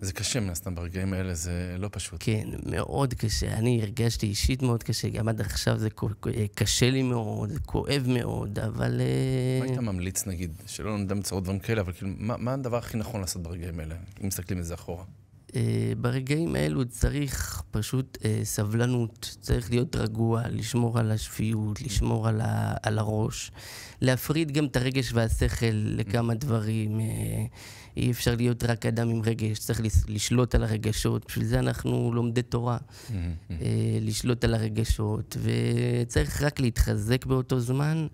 זה קשה מן הסתם ברגעים האלה, זה לא פשוט. כן, מאוד קשה. אני הרגשתי אישית מאוד קשה, גם עד עכשיו זה אה, קשה לי מאוד, זה כואב מאוד, אבל... מה אה, היית ממליץ, נגיד, שלא נדע מצרות דברים כאלה, אבל כאילו, מה, מה הדבר הכי נכון לעשות ברגעים האלה, אם מסתכלים על זה אחורה? אה, ברגעים האלו צריך פשוט סבלנות, צריך להיות רגוע, לשמור על השפיות, כן. לשמור על, ה, על הראש, להפריד גם את הרגש והשכל לכמה mm. דברים. אי אפשר להיות רק אדם עם רגש, צריך לשלוט על הרגשות. בשביל זה אנחנו לומדי תורה, mm-hmm. אה, לשלוט על הרגשות. וצריך רק להתחזק באותו זמן,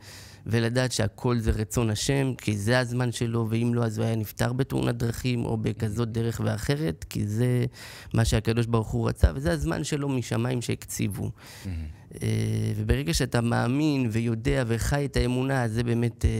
ולדעת שהכל זה רצון השם, כי זה הזמן שלו, ואם לא, אז הוא היה נפטר בתאונת דרכים, או בכזאת mm-hmm. דרך ואחרת, כי זה מה שהקדוש ברוך הוא רצה, וזה הזמן שלו משמיים שהקציבו. Mm-hmm. אה, וברגע שאתה מאמין ויודע וחי את האמונה, זה באמת אה,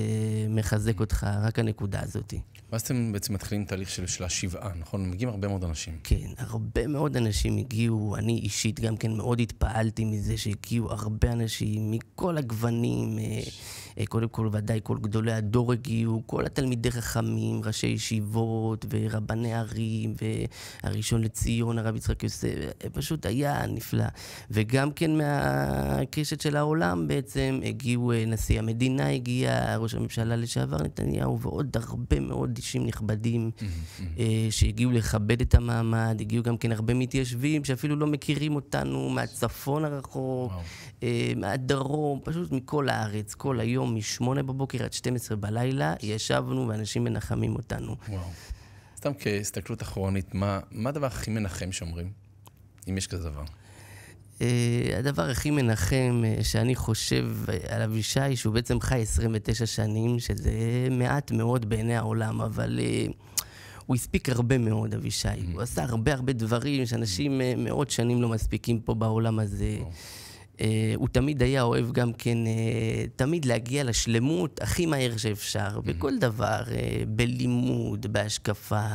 מחזק אותך, רק הנקודה הזאת. ואז אתם בעצם מתחילים תהליך של, של השבעה, נכון? מגיעים הרבה מאוד אנשים. כן, הרבה מאוד אנשים הגיעו, אני אישית גם כן מאוד התפעלתי מזה שהגיעו הרבה אנשים מכל הגוונים. אה, ש... אה, קודם כל, ודאי כל גדולי הדור הגיעו, כל התלמידי חכמים, ראשי ישיבות, ורבני ערים, והראשון לציון, הרב יצחק יוסף, אה, פשוט היה נפלא. וגם כן מהקשת של העולם בעצם הגיעו, אה, נשיא המדינה הגיע, ראש הממשלה לשעבר נתניהו, ועוד הרבה מאוד אישים נכבדים mm-hmm, mm-hmm. שהגיעו לכבד את המעמד, הגיעו גם כן הרבה מתיישבים שאפילו לא מכירים אותנו מהצפון הרחוק, מהדרום, פשוט מכל הארץ, כל היום. מ-8 בבוקר עד 12 בלילה, ישבנו ואנשים מנחמים אותנו. וואו. סתם כהסתכלות אחרונית, מה, מה הדבר הכי מנחם שאומרים? אם יש כזה דבר. Uh, הדבר הכי מנחם uh, שאני חושב על אבישי, שהוא בעצם חי 29 שנים, שזה מעט מאוד בעיני העולם, אבל uh, הוא הספיק הרבה מאוד, אבישי. Mm-hmm. הוא עשה הרבה הרבה דברים שאנשים uh, מאות שנים לא מספיקים פה בעולם הזה. Oh. אה, הוא תמיד היה אוהב גם כן, אה, תמיד להגיע לשלמות הכי מהר שאפשר, mm-hmm. בכל דבר, אה, בלימוד, בהשקפה,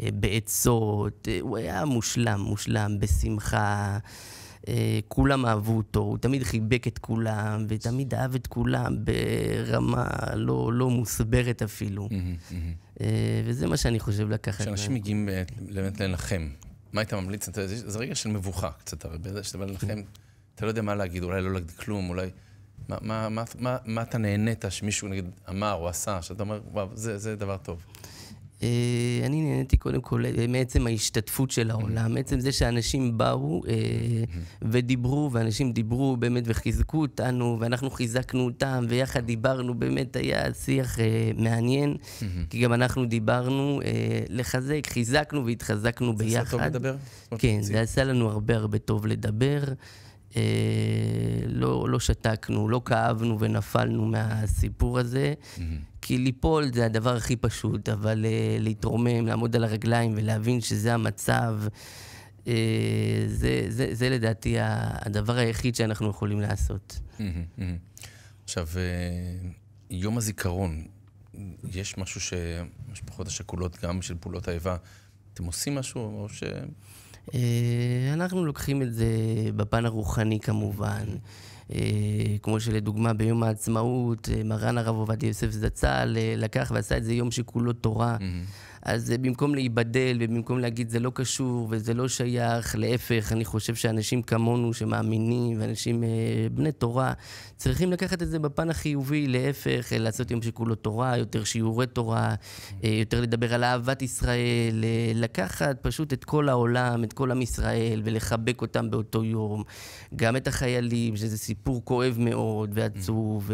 בעצות. הוא היה מושלם, מושלם, בשמחה. כולם אהבו אותו, הוא תמיד חיבק את כולם, ותמיד אהב את כולם ברמה לא, לא מוסברת אפילו. Mm-hmm, mm-hmm. וזה מה שאני חושב לקחת. כשאנשים מגיעים באמת לנחם, מה היית ממליץ? זה רגע של מבוכה קצת, הרי בזה שאתה בא לנחם, אתה לא יודע מה להגיד, אולי לא להגיד כלום, אולי... מה, מה, מה, מה, מה אתה נהנית שמישהו נגיד אמר או עשה, שאתה אומר, וואו, זה, זה דבר טוב. אה, אני נהניתי קודם כל אה, מעצם ההשתתפות של העולם, מעצם זה שאנשים באו אה, mm-hmm. ודיברו, ואנשים דיברו באמת וחיזקו אותנו, ואנחנו חיזקנו אותם, ויחד דיברנו, באמת היה שיח מעניין, mm-hmm. כי גם אנחנו דיברנו לחזק, חיזקנו והתחזקנו ביחד. זה עשה טוב לדבר? כן, אוקיי, זה עשה לנו הרבה הרבה טוב לדבר. אה, לא, לא שתקנו, לא כאבנו ונפלנו מהסיפור הזה, mm-hmm. כי ליפול זה הדבר הכי פשוט, אבל uh, להתרומם, לעמוד על הרגליים ולהבין שזה המצב, זה, אה, זה, זה, זה לדעתי הדבר היחיד שאנחנו יכולים לעשות. Mm-hmm, mm-hmm. עכשיו, יום הזיכרון, יש משהו שמשפחות השכולות, גם של פעולות האיבה, אתם עושים משהו, או ש... אה, אנחנו לוקחים את זה בפן הרוחני כמובן. אה, כמו שלדוגמה ביום העצמאות, אה, מרן הרב עובדיה יוסף זצ"ל לקח ועשה את זה יום שכולו תורה. Mm-hmm. אז אה, במקום להיבדל, ובמקום להגיד זה לא קשור וזה לא שייך, להפך, אני חושב שאנשים כמונו שמאמינים, ואנשים אה, בני תורה, צריכים לקחת את זה בפן החיובי, להפך, אה, לעשות יום שכולו תורה, יותר שיעורי תורה, אה, יותר לדבר על אהבת ישראל, אה, לקחת פשוט את כל העולם, את כל עם ישראל, ולחבק אותם באותו יום. גם את החיילים, שזה סיפור כואב מאוד ועצוב,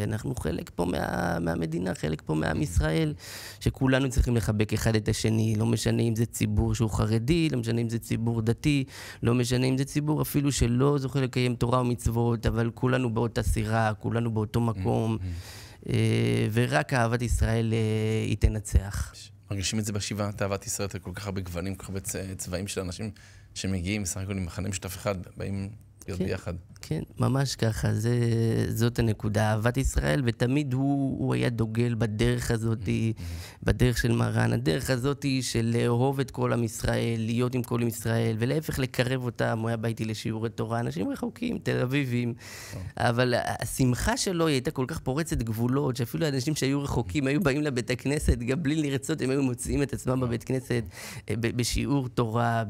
ואנחנו אה, חלק פה מה, מהמדינה, חלק פה מעם ישראל, שכולנו צריכים לחבק. אחד את השני, לא משנה אם זה ציבור שהוא חרדי, לא משנה אם זה ציבור דתי, לא משנה אם זה ציבור אפילו שלא זוכה לקיים תורה ומצוות, אבל כולנו באותה סירה, כולנו באותו mm-hmm. מקום, mm-hmm. אה, ורק אהבת ישראל אה, היא תנצח. מרגישים את זה בשבעה, את אהבת ישראל, את כל כך הרבה גוונים, כל כך הרבה צבעים של אנשים שמגיעים, סך הכול עם מחנה משותף אחד, באים להיות כן, ביחד. כן, ממש ככה, זה, זאת הנקודה. אהבת ישראל, ותמיד הוא, הוא היה דוגל בדרך הזאת, בדרך של מרן, הדרך הזאת של לאהוב את כל עם ישראל, להיות עם כל עם ישראל, ולהפך לקרב אותם. הוא היה בא איתי לשיעורי תורה, אנשים רחוקים, תל אביבים, אה. אבל השמחה שלו היא הייתה כל כך פורצת גבולות, שאפילו אנשים שהיו רחוקים היו באים לבית הכנסת, גם בלי לרצות, הם היו מוצאים את עצמם אה. בבית כנסת, אה, בשיעור תורה,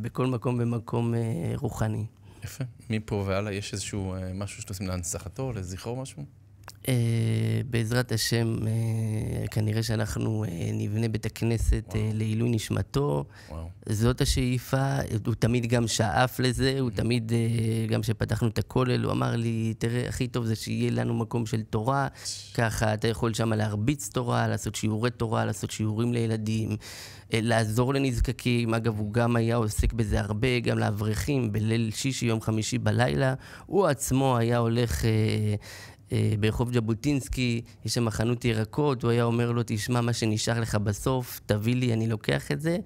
בכל מקום ומקום רוחני. יפה. מפה והלאה יש איזשהו אה, משהו שאתם עושים להנצחתו, לזכרו משהו? Uh, בעזרת השם, uh, כנראה שאנחנו uh, נבנה בית הכנסת uh, לעילוי נשמתו. וואו. זאת השאיפה, הוא תמיד גם שאף לזה, הוא mm -hmm. תמיד, גם כשפתחנו את הכולל, הוא אמר לי, תראה, הכי טוב זה שיהיה לנו מקום של תורה, ככה אתה יכול שם להרביץ תורה, לעשות שיעורי תורה, לעשות שיעורים לילדים, uh, לעזור לנזקקים. אגב, הוא גם היה עוסק בזה הרבה, גם לאברכים, בליל שישי, יום חמישי בלילה. הוא עצמו היה הולך... Uh, אה, ברחוב ז'בוטינסקי, יש שם חנות ירקות, הוא היה אומר לו, תשמע, מה שנשאר לך בסוף, תביא לי, אני לוקח את זה.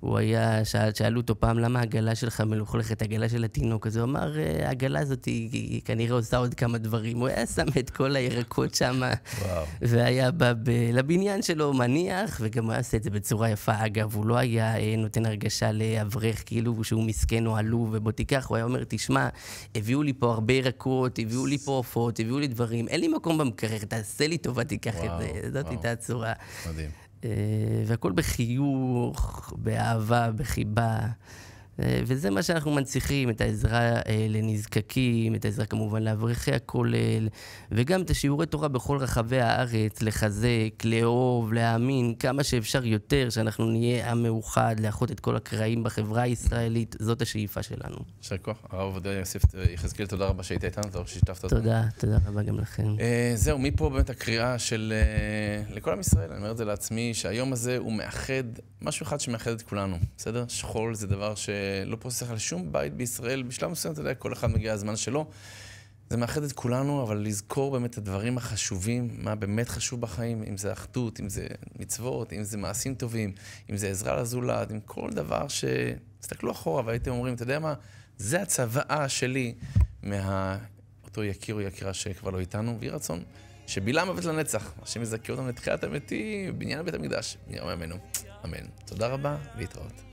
הוא היה, שאל, שאלו אותו פעם, למה העגלה שלך מלוכלכת, העגלה של התינוק? אז הוא אמר, אה, העגלה הזאת היא, היא היא כנראה עושה עוד כמה דברים. הוא היה שם את כל הירקות שם, והיה בא ב, לבניין שלו מניח, וגם הוא היה עושה את זה בצורה יפה. אגב, הוא לא היה אה, נותן הרגשה לאברך, כאילו שהוא מסכן או עלוב, ובוא תיקח, הוא היה אומר, תשמע, הביאו לי פה הרבה ירקות, הביאו לי פה עופות, הביאו לי דברים. דברים, אין לי מקום במקרר, תעשה לי טובה, תיקח וואו, את זה, זאת הייתה הצורה. מדהים. אה, והכל בחיוך, באהבה, בחיבה. אה, וזה מה שאנחנו מנציחים, את העזרה אה, לנזקקים, את העזרה כמובן לאברכי הכולל, וגם את השיעורי תורה בכל רחבי הארץ, לחזק, לאהוב, להאמין, כמה שאפשר יותר, שאנחנו נהיה עם מאוחד, לאחות את כל הקרעים בחברה הישראלית, זאת השאיפה שלנו. יישר כוח. הרב עובדיה יוסף אה, יחזקאל, תודה רבה שהיית איתנו, תודה רבה ששיתפת אותנו. תודה, תודה רבה גם לכם. זהו, מפה באמת הקריאה של... לכל עם ישראל, אני אומר את זה לעצמי, שהיום הזה הוא מאחד, משהו אחד שמאחד את כולנו, בסדר? שכול זה דבר ש... לא פוסח על שום בית בישראל. בשלב מסוים, אתה יודע, כל אחד מגיע הזמן שלו. זה מאחד את כולנו, אבל לזכור באמת את הדברים החשובים, מה באמת חשוב בחיים, אם זה אחדות, אם זה מצוות, אם זה מעשים טובים, אם זה עזרה לזולת, אם כל דבר ש... תסתכלו אחורה והייתם אומרים, אתה יודע מה, זה הצוואה שלי מאותו מה... יקיר או יקירה שכבר לא איתנו, ויהי רצון שבילה מוות לנצח, השם יזכה אותנו לתחילת המתים, בניין בית המקדש, נראה ימינו. אמן. תודה רבה, להתראות.